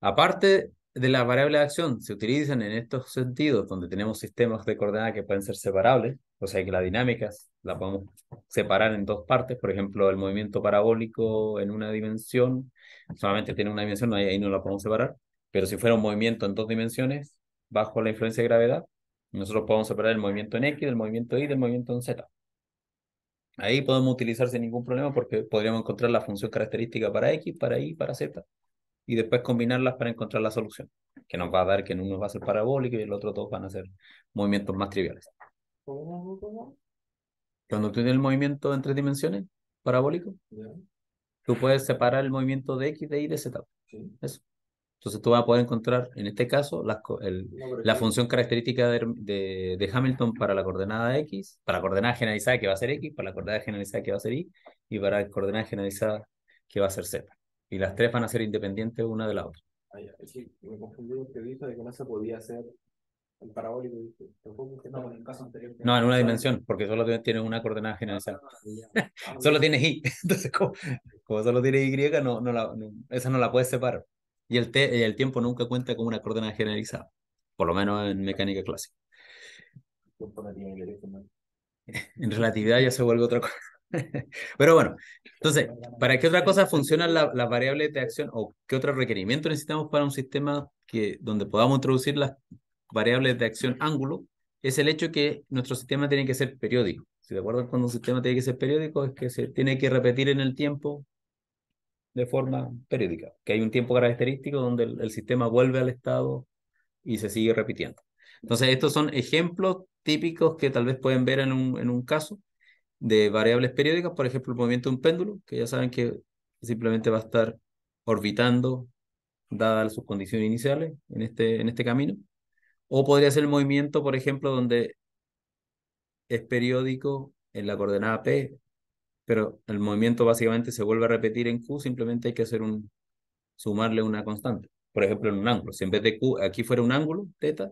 aparte de las variables de acción, se utilizan en estos sentidos donde tenemos sistemas de coordenadas que pueden ser separables, o sea que las dinámicas las podemos separar en dos partes, por ejemplo, el movimiento parabólico en una dimensión, solamente tiene una dimensión, ahí no la podemos separar, pero si fuera un movimiento en dos dimensiones, bajo la influencia de gravedad, nosotros podemos separar el movimiento en X del movimiento Y del movimiento en Z. Ahí podemos utilizar sin ningún problema porque podríamos encontrar la función característica para X, para Y, para Z, y después combinarlas para encontrar la solución, que nos va a dar que en uno va a ser parabólico y el otro dos van a ser movimientos más triviales. Cuando tú tienes el movimiento en tres dimensiones, parabólico, tú puedes separar el movimiento de X, de Y, de Z. Eso. Entonces tú vas a poder encontrar, en este caso, la, función característica de, Hamilton para la coordenada X, para la coordenada generalizada que va a ser X, para la coordenada generalizada que va a ser Y, y para la coordenada generalizada que va a ser Z. Y las tres van a ser independientes una de la otra. Ah, me confundí que dijo de que no se podía hacer el parabólico. no, en una dimensión, porque solo tiene una coordenada ah, generalizada. Ah, [laughs] solo tiene Y. [laughs] Entonces, como, solo tiene Y, no, no esa no la puedes separar y el, tiempo nunca cuenta con una coordenada generalizada, por lo menos en mecánica clásica. [laughs] En relatividad ya se vuelve otra cosa. [laughs] Pero bueno, entonces, ¿para qué otra cosa funcionan las variables de acción o qué otro requerimiento necesitamos para un sistema que, donde podamos introducir las variables de acción ángulo? Es el hecho que nuestro sistema tiene que ser periódico. Si de cuando un sistema tiene que ser periódico, es que se tiene que repetir en el tiempo de forma periódica, que hay un tiempo característico donde el, sistema vuelve al estado y se sigue repitiendo. Entonces, estos son ejemplos típicos que tal vez pueden ver en un, en un caso de variables periódicas, por ejemplo, el movimiento de un péndulo, que ya saben que simplemente va a estar orbitando dadas sus condiciones iniciales en este, en este camino. O podría ser el movimiento, por ejemplo, donde es periódico en la coordenada P, pero el movimiento básicamente se vuelve a repetir en Q, simplemente hay que hacer un, sumarle una constante. Por ejemplo, en un ángulo. Si en vez de Q aquí fuera un ángulo, teta,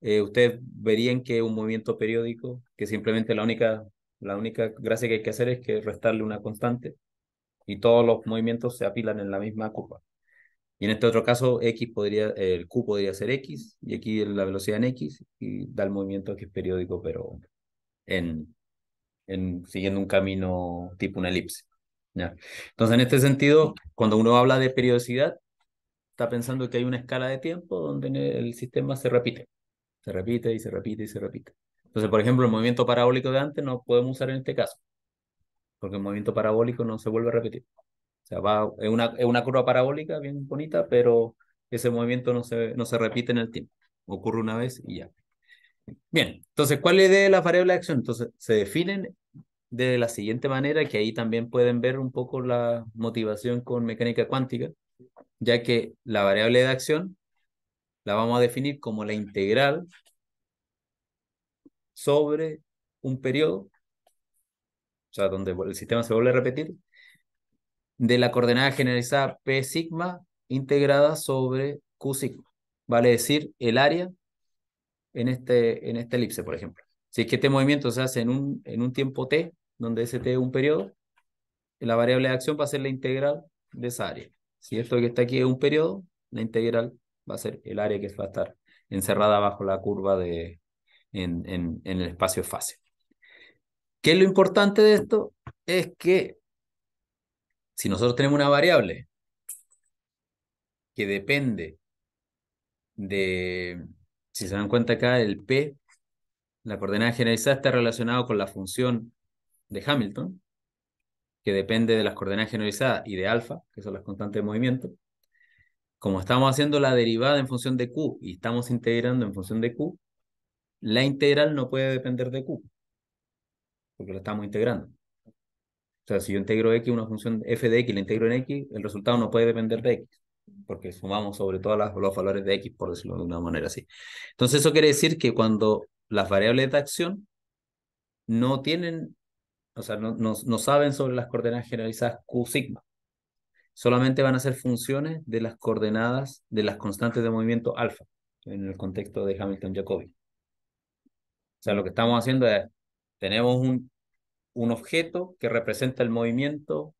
eh, ustedes verían que un movimiento periódico, que simplemente la única, la única gracia que hay que hacer es que restarle una constante y todos los movimientos se apilan en la misma curva. Y en este otro caso, X podría, el Q podría ser X, y aquí la velocidad en X, y da el movimiento que es periódico, pero en, siguiendo un camino tipo una elipse. ¿ya? Entonces, en este sentido, cuando uno habla de periodicidad, está pensando que hay una escala de tiempo donde el sistema se repite, se repite y se repite y se repite. Entonces, por ejemplo, el movimiento parabólico de antes no podemos usar en este caso, porque el movimiento parabólico no se vuelve a repetir. O sea, va, es, una, una curva parabólica bien bonita, pero ese movimiento no se, no se repite en el tiempo. Ocurre una vez y ya. Bien, entonces, ¿cuál es de las variables de acción? Entonces, se definen de la siguiente manera, que ahí también pueden ver un poco la motivación con mecánica cuántica, ya que la variable de acción la vamos a definir como la integral sobre un periodo, o sea, donde el sistema se vuelve a repetir, de la coordenada generalizada P sigma integrada sobre Q sigma, vale decir, el área en este, en esta elipse, por ejemplo. Si es que este movimiento se hace en un, en un tiempo t, donde ese t es un periodo, la variable de acción va a ser la integral de esa área. Si esto que está aquí es un periodo, la integral va a ser el área que va a estar encerrada bajo la curva de, en, en, en el espacio fase. ¿Qué es lo importante de esto? Es que si nosotros tenemos una variable que depende de, si se dan cuenta acá, el P, la coordenada generalizada, está relacionado con la función de Hamilton, que depende de las coordenadas generalizadas y de alfa, que son las constantes de movimiento. Como estamos haciendo la derivada en función de Q y estamos integrando en función de Q, la integral no puede depender de Q, porque la estamos integrando. O sea, si yo integro X una función f de X, la integro en X, el resultado no puede depender de X porque sumamos sobre todos los valores de X, por decirlo de una manera así. Entonces eso quiere decir que cuando las variables de acción no tienen, o sea, no, no saben sobre las coordenadas generalizadas Q sigma, solamente van a ser funciones de las coordenadas de las constantes de movimiento alfa en el contexto de Hamilton-Jacobi. O sea, lo que estamos haciendo es, tenemos un, un objeto que representa el movimiento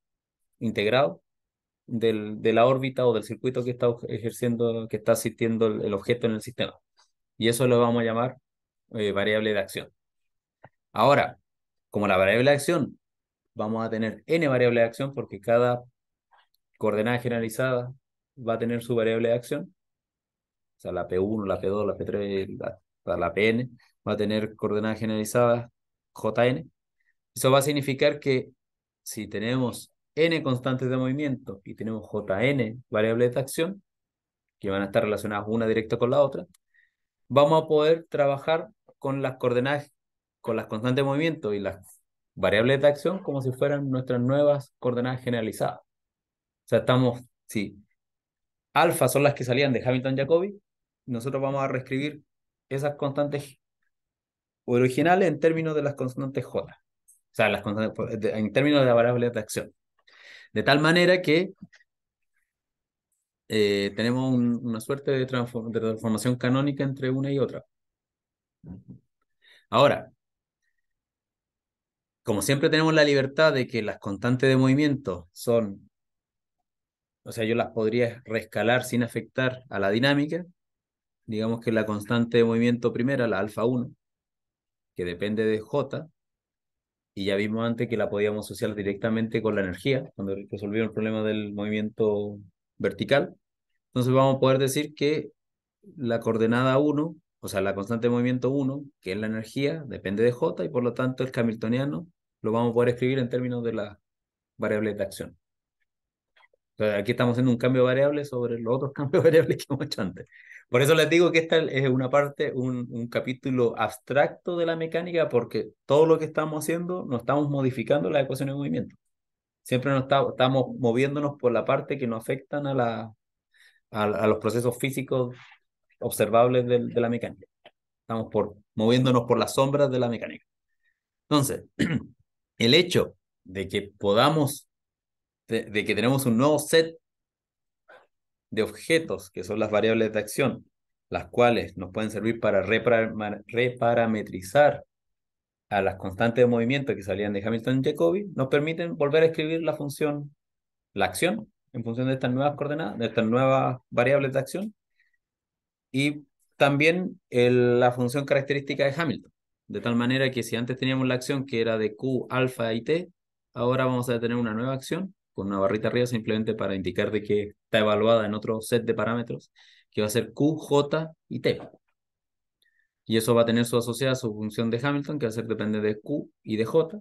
integrado de la órbita o del circuito que está ejerciendo, que está asistiendo el, objeto en el sistema. Y eso lo vamos a llamar eh, variable de acción. Ahora, como la variable de acción, vamos a tener n variables de acción porque cada coordenada generalizada va a tener su variable de acción. O sea, la P1, la P2, la P3, la, la Pn, va a tener coordenadas generalizadas Jn. Eso va a significar que si tenemos n constantes de movimiento y tenemos jn variables de acción, que van a estar relacionadas una directa con la otra, vamos a poder trabajar con las coordenadas, con las constantes de movimiento y las variables de acción como si fueran nuestras nuevas coordenadas generalizadas. O sea, estamos, si alfa son las que salían de Hamilton-Jacobi, nosotros vamos a reescribir esas constantes originales en términos de las constantes j, o sea, las en términos de las variables de acción. De tal manera que eh, tenemos una suerte de, de transformación canónica entre una y otra. Ahora, como siempre tenemos la libertad de que las constantes de movimiento son, o sea, yo las podría rescalar sin afectar a la dinámica, digamos que la constante de movimiento primera, la alfa 1, que depende de J, y ya vimos antes que la podíamos asociar directamente con la energía, cuando resolvieron el problema del movimiento vertical. Entonces vamos a poder decir que la coordenada 1, o sea, la constante de movimiento 1, que es la energía, depende de J y por lo tanto el hamiltoniano lo vamos a poder escribir en términos de las variables de acción aquí estamos haciendo un cambio variable sobre los otros [laughs] cambios variables que hemos hecho antes. Por eso les digo que esta es una parte, un, un capítulo abstracto de la mecánica, porque todo lo que estamos haciendo no estamos modificando las ecuaciones de movimiento. Siempre nos estamos moviéndonos por la parte que nos afectan a, la, a, los procesos físicos observables de, la mecánica. Estamos por, moviéndonos por las sombras de la mecánica. Entonces, [clears throat] el hecho de que podamos de, que tenemos un nuevo set de objetos, que son las variables de acción, las cuales nos pueden servir para reparametrizar a las constantes de movimiento que salían de Hamilton y Jacobi, nos permiten volver a escribir la función, la acción, en función de estas nuevas coordenadas, de estas nuevas variables de acción, y también la función característica de Hamilton, de tal manera que si antes teníamos la acción que era de Q, alfa y T, ahora vamos a tener una nueva acción con una barrita arriba simplemente para indicar de que está evaluada en otro set de parámetros, que va a ser Q, J y T. Y eso va a tener su asociada su función de Hamilton, que va a ser depende de Q y de J.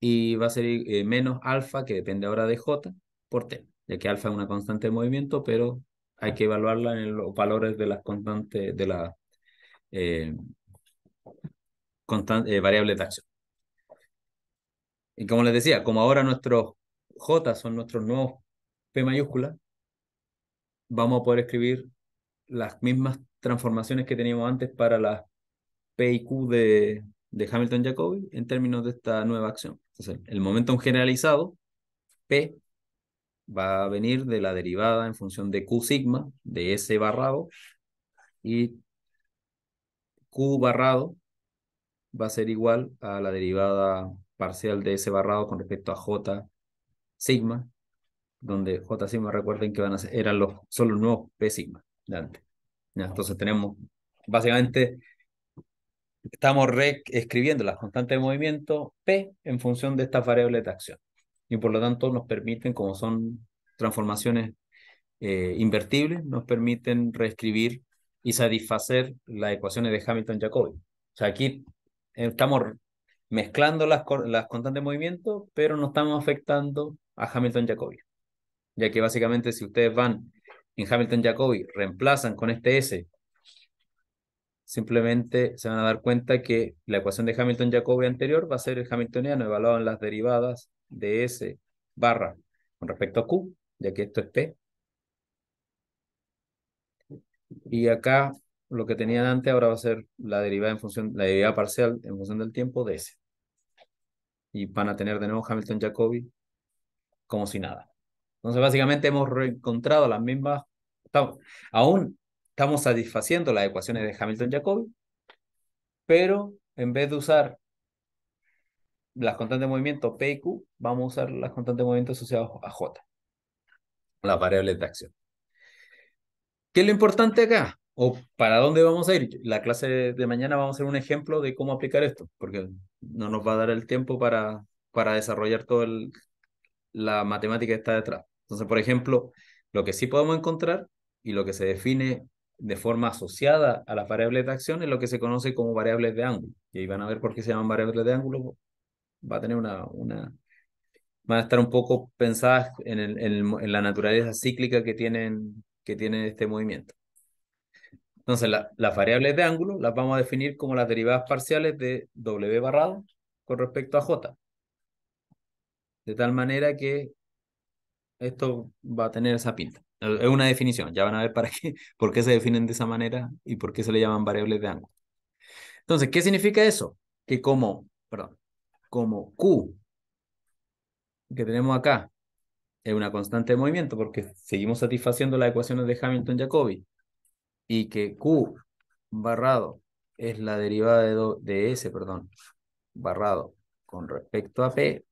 Y va a ser eh, menos alfa, que depende ahora de J, por T. Ya que alfa es una constante de movimiento, pero hay que evaluarla en los valores de las constantes, de la eh, eh, variables de acción. Y como les decía, como ahora nuestro... J son nuestros nuevos P mayúscula, vamos a poder escribir las mismas transformaciones que teníamos antes para las P y Q de, de Hamilton-Jacobi en términos de esta nueva acción. Entonces, el momentum generalizado, P, va a venir de la derivada en función de Q sigma, de S barrado, y Q barrado va a ser igual a la derivada parcial de S barrado con respecto a J sigma, donde J sigma recuerden que van a ser, eran los, son los nuevos P sigma de antes. Entonces tenemos, básicamente, estamos reescribiendo las constantes de movimiento P en función de estas variables de acción. Y por lo tanto nos permiten, como son transformaciones eh, invertibles, nos permiten reescribir y satisfacer las ecuaciones de Hamilton-Jacobi. O sea, aquí eh, estamos mezclando las, las constantes de movimiento, pero no estamos afectando a Hamilton Jacobi, ya que básicamente si ustedes van en Hamilton Jacobi, reemplazan con este S, simplemente se van a dar cuenta que la ecuación de Hamilton Jacobi anterior va a ser el hamiltoniano evaluado en las derivadas de S barra con respecto a Q, ya que esto es P. Y acá lo que tenían antes ahora va a ser la derivada en función, la derivada parcial en función del tiempo de S. Y van a tener de nuevo Hamilton Jacobi como si nada. Entonces, básicamente hemos reencontrado las mismas, aún estamos satisfaciendo las ecuaciones de Hamilton-Jacobi, pero en vez de usar las constantes de movimiento P y Q, vamos a usar las constantes de movimiento asociadas a J, las variables de acción. ¿Qué es lo importante acá? ¿O para dónde vamos a ir? La clase de mañana vamos a hacer un ejemplo de cómo aplicar esto, porque no nos va a dar el tiempo para desarrollar todo el, la matemática está detrás. Entonces, por ejemplo, lo que sí podemos encontrar y lo que se define de forma asociada a las variables de acción es lo que se conoce como variables de ángulo. Y ahí van a ver por qué se llaman variables de ángulo. Va a tener una, una van a estar un poco pensadas en, el, en, la naturaleza cíclica que tienen, que tiene este movimiento. Entonces, las variables de ángulo las vamos a definir como las derivadas parciales de W barrado con respecto a J. De tal manera que esto va a tener esa pinta. Eh, es una definición, ya van a ver para qué, [laughs] por qué se definen de esa manera y por qué se le llaman variables de ángulo. Entonces, ¿qué significa eso? Que como, perdón, como Q que tenemos acá es una constante de movimiento porque seguimos satisfaciendo las ecuaciones de Hamilton-Jacobi y que Q barrado es la derivada de, de S, perdón, barrado con respecto a P,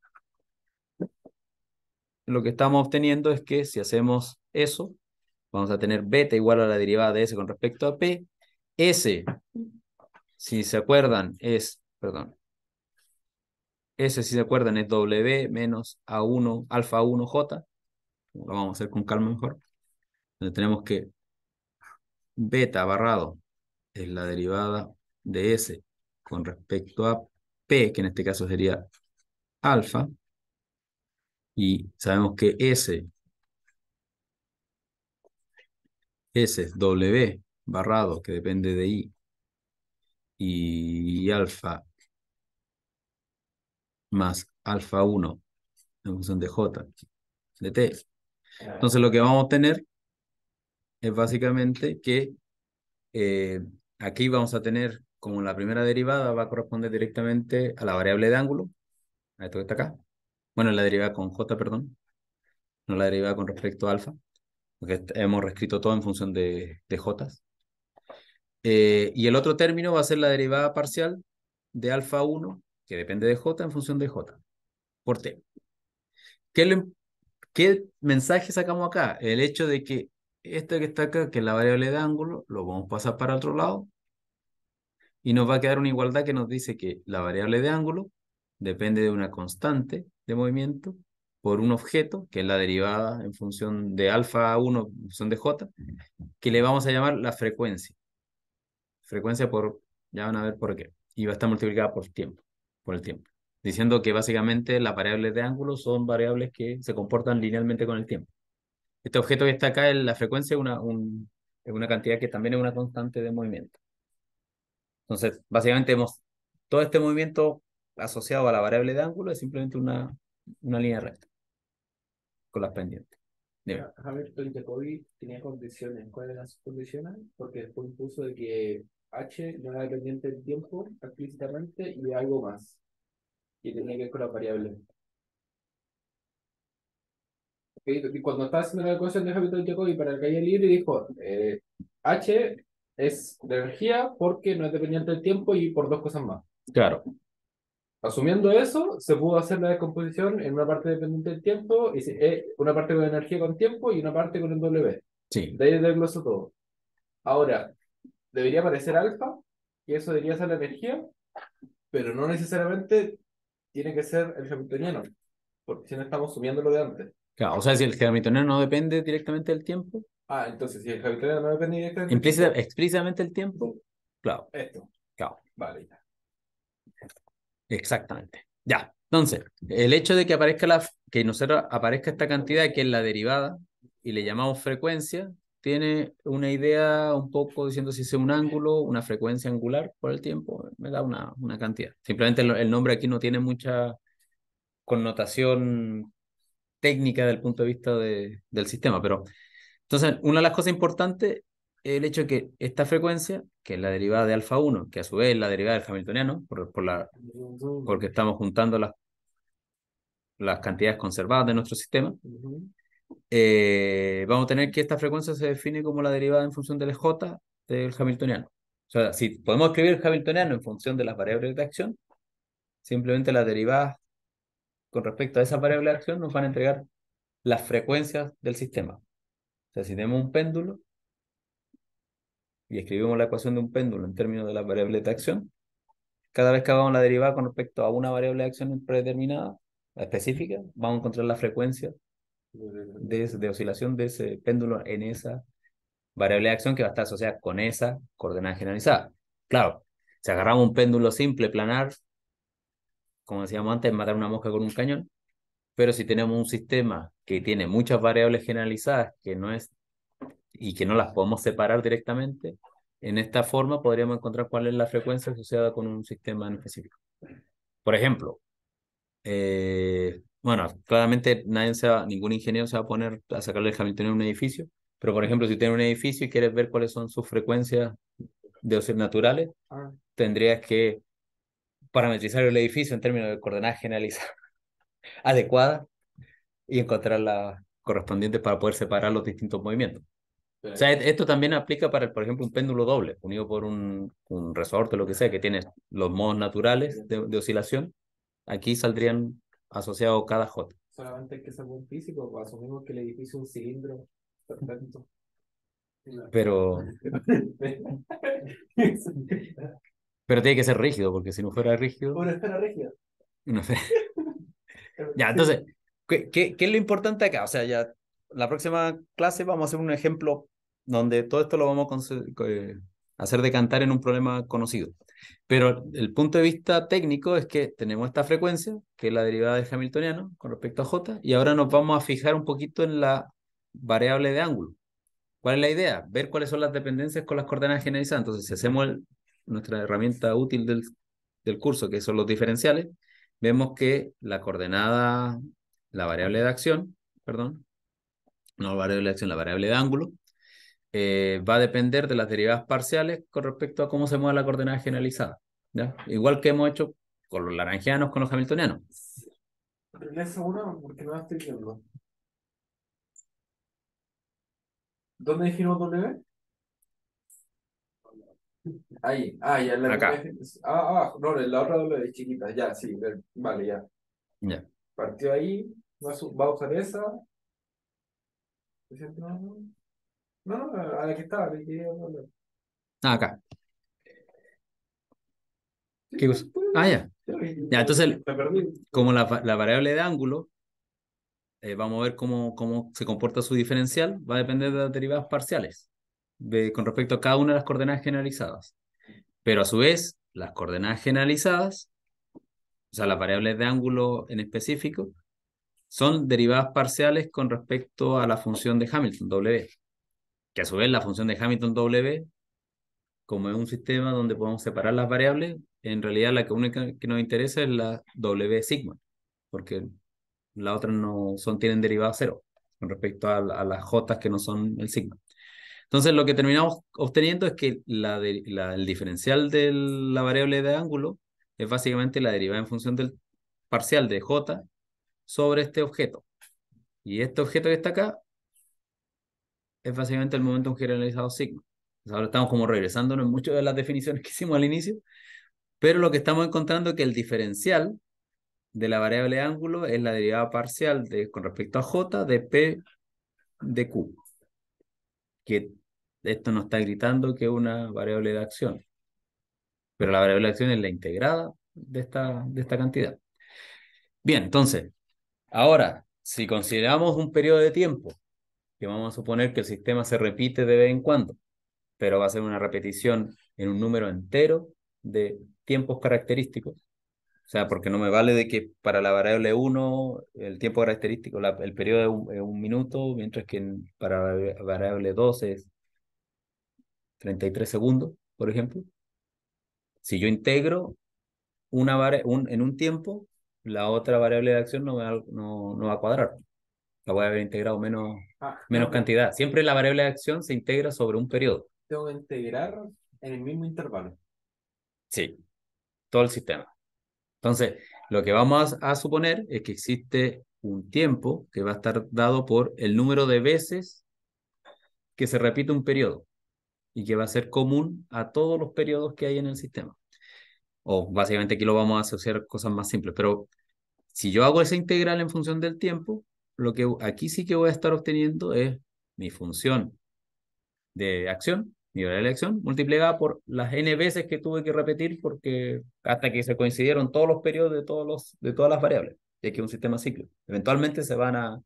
lo que estamos obteniendo es que si hacemos eso, vamos a tener beta igual a la derivada de S con respecto a P. S, si se acuerdan, es, perdón, S, si se acuerdan, es W menos A1, alfa 1J. Lo vamos a hacer con calma mejor. donde tenemos que beta barrado es la derivada de S con respecto a P, que en este caso sería alfa, y sabemos que S, S es W barrado, que depende de I, y, alfa más alfa 1 en función de J, de T. Entonces lo que vamos a tener es básicamente que eh, aquí vamos a tener como la primera derivada va a corresponder directamente a la variable de ángulo, a esto que está acá, bueno, la derivada con j, perdón, no la derivada con respecto a alfa, porque hemos reescrito todo en función de, j. Eh, y el otro término va a ser la derivada parcial de alfa 1, que depende de j en función de j, por t. ¿Qué, ¿Qué mensaje sacamos acá? El hecho de que esto que está acá, que es la variable de ángulo, lo vamos a pasar para otro lado y nos va a quedar una igualdad que nos dice que la variable de ángulo depende de una constante de movimiento por un objeto, que es la derivada en función de alfa 1, en función de j, que le vamos a llamar la frecuencia. Frecuencia por, ya van a ver por qué. Y va a estar multiplicada por tiempo, por el tiempo. Diciendo que básicamente las variables de ángulo son variables que se comportan linealmente con el tiempo. Este objeto que está acá, la frecuencia, es una, un, una cantidad que también es una constante de movimiento. Entonces, básicamente hemos, todo este movimiento asociado a la variable de ángulo es simplemente una, una línea recta con las pendientes. Dime. Hamilton tenía condiciones. ¿Cuáles eran sus condiciones? Porque después impuso de que H no era dependiente del tiempo explícitamente y algo más. Y tenía que ver con la variable Y cuando estaba haciendo la ecuación de Hamilton Jacobi para el calle libre, dijo eh, H es de energía porque no es dependiente del tiempo y por dos cosas más. Claro. Asumiendo eso, se pudo hacer la descomposición en una parte dependiente del tiempo, y eh, una parte con energía con tiempo y una parte con el W. Sí. De ahí desgloso todo. Ahora, debería aparecer alfa, y eso debería ser la energía, pero no necesariamente tiene que ser el hamiltoniano, porque si no estamos sumiendo lo de antes. Claro, o sea, si el hamiltoniano no depende directamente del tiempo. Ah, entonces, si el hamiltoniano no depende directamente. tiempo. explícitamente del tiempo, claro. Esto. Claro. Vale, Exactamente. Ya. Entonces, el hecho de que aparezca la, que nosotros aparezca esta cantidad que es la derivada y le llamamos frecuencia, tiene una idea un poco diciendo si es un ángulo, una frecuencia angular por el tiempo, me da una, una cantidad. Simplemente el, nombre aquí no tiene mucha connotación técnica del punto de vista de, del sistema, pero entonces una de las cosas importantes el hecho de que esta frecuencia, que es la derivada de alfa 1, que a su vez es la derivada del hamiltoniano, por, la, porque estamos juntando las, las cantidades conservadas de nuestro sistema, eh, vamos a tener que esta frecuencia se define como la derivada en función del J del hamiltoniano. O sea, si podemos escribir el hamiltoniano en función de las variables de acción, simplemente las derivadas con respecto a esa variable de acción nos van a entregar las frecuencias del sistema. O sea, si tenemos un péndulo, y escribimos la ecuación de un péndulo en términos de las variables de acción, cada vez que hagamos la derivada con respecto a una variable de acción predeterminada, específica, vamos a encontrar la frecuencia de, de oscilación de ese péndulo en esa variable de acción que va a estar asociada con esa coordenada generalizada. Claro, si agarramos un péndulo simple, planar, como decíamos antes, matar una mosca con un cañón, pero si tenemos un sistema que tiene muchas variables generalizadas, que no es y que no las podemos separar directamente, en esta forma podríamos encontrar cuál es la frecuencia asociada con un sistema en específico. Por ejemplo, eh, bueno, claramente nadie se va, ningún ingeniero se va a poner a sacarle el Hamilton a un edificio, pero por ejemplo, si tienes un edificio y quieres ver cuáles son sus frecuencias de oscil naturales, ah. tendrías que parametrizar el edificio en términos de coordenadas generalizadas [laughs] adecuadas y encontrar las correspondientes para poder separar los distintos movimientos. O sea, esto también aplica para, por ejemplo, un péndulo doble, unido por un, un resorte o lo que sea, que tiene los modos naturales de, oscilación. Aquí saldrían asociados cada J. Solamente hay que ser un físico, pues, asumimos que el edificio es un cilindro. Perfecto. Pero. [laughs] Pero tiene que ser rígido, porque si no fuera rígido. Una esfera rígida. No sé. [laughs] ya, entonces, ¿qué, ¿qué, qué, es lo importante acá? O sea, ya la próxima clase vamos a hacer un ejemplo donde todo esto lo vamos a eh, hacer decantar en un problema conocido. Pero el punto de vista técnico es que tenemos esta frecuencia, que es la derivada de hamiltoniano con respecto a j, y ahora nos vamos a fijar un poquito en la variable de ángulo. ¿Cuál es la idea? Ver cuáles son las dependencias con las coordenadas generalizadas. Entonces, si hacemos nuestra herramienta útil del, del curso, que son los diferenciales, vemos que la coordenada, la variable de acción, perdón, no la variable de acción, la variable de ángulo, eh, va a depender de las derivadas parciales con respecto a cómo se mueve la coordenada generalizada. ¿ya? Igual que hemos hecho con los laranjianos, con los hamiltonianos. porque ¿Dónde dijimos W? Ahí, ah, ya la Acá. ah, abajo, no, la otra W chiquita, ya, sí, vale, Ya. Partió ahí, va a usar esa, pues, no, a la que estaba, ah, acá. ¿Qué pues, Ah, ya. Ya, entonces, como la, variable de ángulo, eh, vamos a ver cómo, cómo se comporta su diferencial, va a depender de las derivadas parciales de, con respecto a cada una de las coordenadas generalizadas. Pero a su vez, las coordenadas generalizadas, o sea, las variables de ángulo en específico, son derivadas parciales con respecto a la función de Hamilton W, que a su vez la función de Hamilton W, como es un sistema donde podemos separar las variables, en realidad la que única que nos interesa es la W sigma, porque las otras no son, tienen derivada cero con respecto a, las J que no son el sigma. Entonces lo que terminamos obteniendo es que la la, el diferencial de la variable de ángulo es básicamente la derivada en función del parcial de J sobre este objeto. Y este objeto que está acá es básicamente el momento generalizado sigma. ahora estamos como regresándonos en muchas de las definiciones que hicimos al inicio, pero lo que estamos encontrando es que el diferencial de la variable ángulo es la derivada parcial de, con respecto a j de p de q. Que esto nos está gritando que es una variable de acción. Pero la variable de acción es la integrada de esta, de esta cantidad. Bien, entonces, Ahora, si consideramos un periodo de tiempo, que vamos a suponer que el sistema se repite de vez en cuando, pero va a ser una repetición en un número entero de tiempos característicos. O sea, porque no me vale de que para la variable 1 el tiempo característico, el periodo es un, minuto, mientras que para la variable 2 es 33 segundos, por ejemplo. Si yo integro una en un tiempo la otra variable de acción no, va, no, va a cuadrar. La voy a haber integrado menos, ah, menos cantidad. Siempre la variable de acción se integra sobre un periodo. Tengo que integrar en el mismo intervalo. Sí, todo el sistema. Entonces, lo que vamos a suponer es que existe un tiempo que va a estar dado por el número de veces que se repite un periodo y que va a ser común a todos los periodos que hay en el sistema o básicamente aquí lo vamos a asociar cosas más simples, pero si yo hago esa integral en función del tiempo, lo que aquí sí que voy a estar obteniendo es mi función de acción, mi variable de acción, multiplicada por las n veces que tuve que repetir porque hasta que se coincidieron todos los periodos de, todos los, de todas las variables, ya que es un sistema ciclo. Eventualmente se van a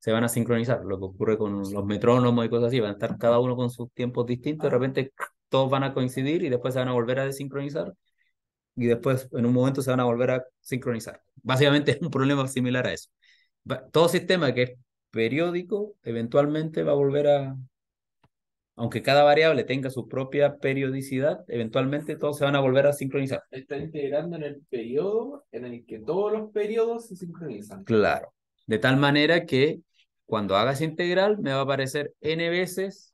se van a sincronizar, lo que ocurre con los metrónomos y cosas así, van a estar cada uno con sus tiempos distintos, de ah. repente todos van a coincidir y después se van a volver a desincronizar y después en un momento se van a volver a sincronizar. Básicamente es [laughs] un problema similar a eso. todo sistema que es periódico eventualmente va a volver a, aunque cada variable tenga su propia periodicidad, eventualmente todos se van a volver a sincronizar. Está integrando en el periodo en el que todos los periodos se sincronizan. Claro. De tal manera que cuando hagas integral me va a aparecer n veces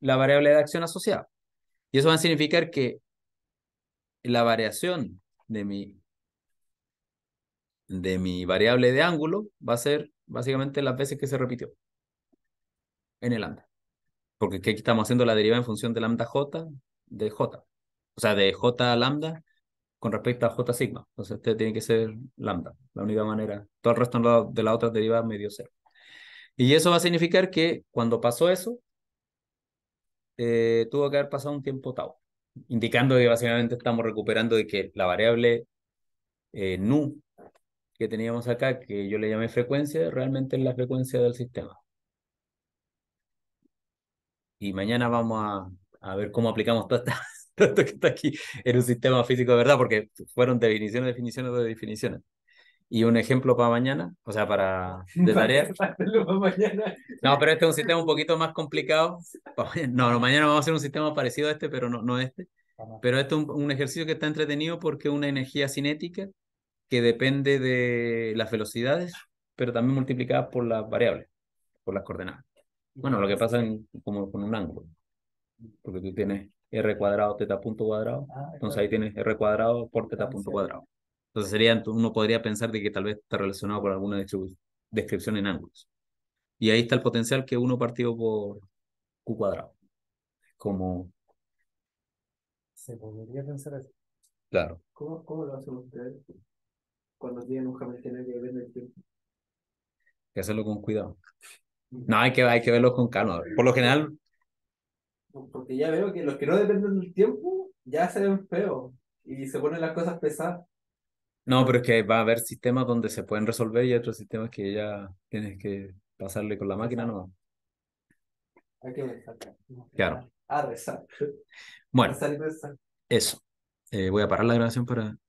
la variable de acción asociada. Y eso va a significar que la variación de mi, de mi variable de ángulo va a ser básicamente las veces que se repitió en el lambda. Porque aquí estamos haciendo la derivada en función de lambda j de j. O sea, de j lambda con respecto a j sigma. Entonces, este tiene que ser lambda, la única manera. Todo el resto de la otra derivadas medio cero. Y eso va a significar que cuando pasó eso, eh, tuvo que haber pasado un tiempo tau indicando que básicamente estamos recuperando de que la variable eh, nu que teníamos acá, que yo le llamé frecuencia, realmente es la frecuencia del sistema. Y mañana vamos a, ver cómo aplicamos todo, [laughs] todo, esto que está aquí en un sistema físico de verdad, porque fueron definiciones, definiciones, definiciones y un ejemplo para mañana, o sea, para [laughs] de tarea. No, pero este es un sistema un poquito más complicado. No, mañana vamos a hacer un sistema parecido a este, pero no, no este. Pero este es un, ejercicio que está entretenido porque es una energía cinética que depende de las velocidades, pero también multiplicada por las variables, por las coordenadas. Bueno, lo que pasa es como con un ángulo, porque tú tienes r cuadrado, teta punto cuadrado, ah, entonces ahí tienes r cuadrado por teta punto cuadrado. Entonces sería, uno podría pensar de que tal vez está relacionado con alguna descripción en ángulos. Y ahí está el potencial que uno partido por Q cuadrado. Como... Se podría pensar así. Claro. ¿Cómo, cómo lo hacen ustedes cuando tienen un tiene que depende el tiempo? Hay que hacerlo con cuidado. Mm. No, hay que, hay que verlo con calma. Por lo general. Porque ya veo que los que no dependen del tiempo ya se ven feos y se ponen las cosas pesadas. No, pero es que va a haber sistemas donde se pueden resolver y otros sistemas que ya tienes que pasarle con la máquina, ¿no? Hay que Claro. A ah, rezar. Bueno, eso. Eh, voy a parar la grabación para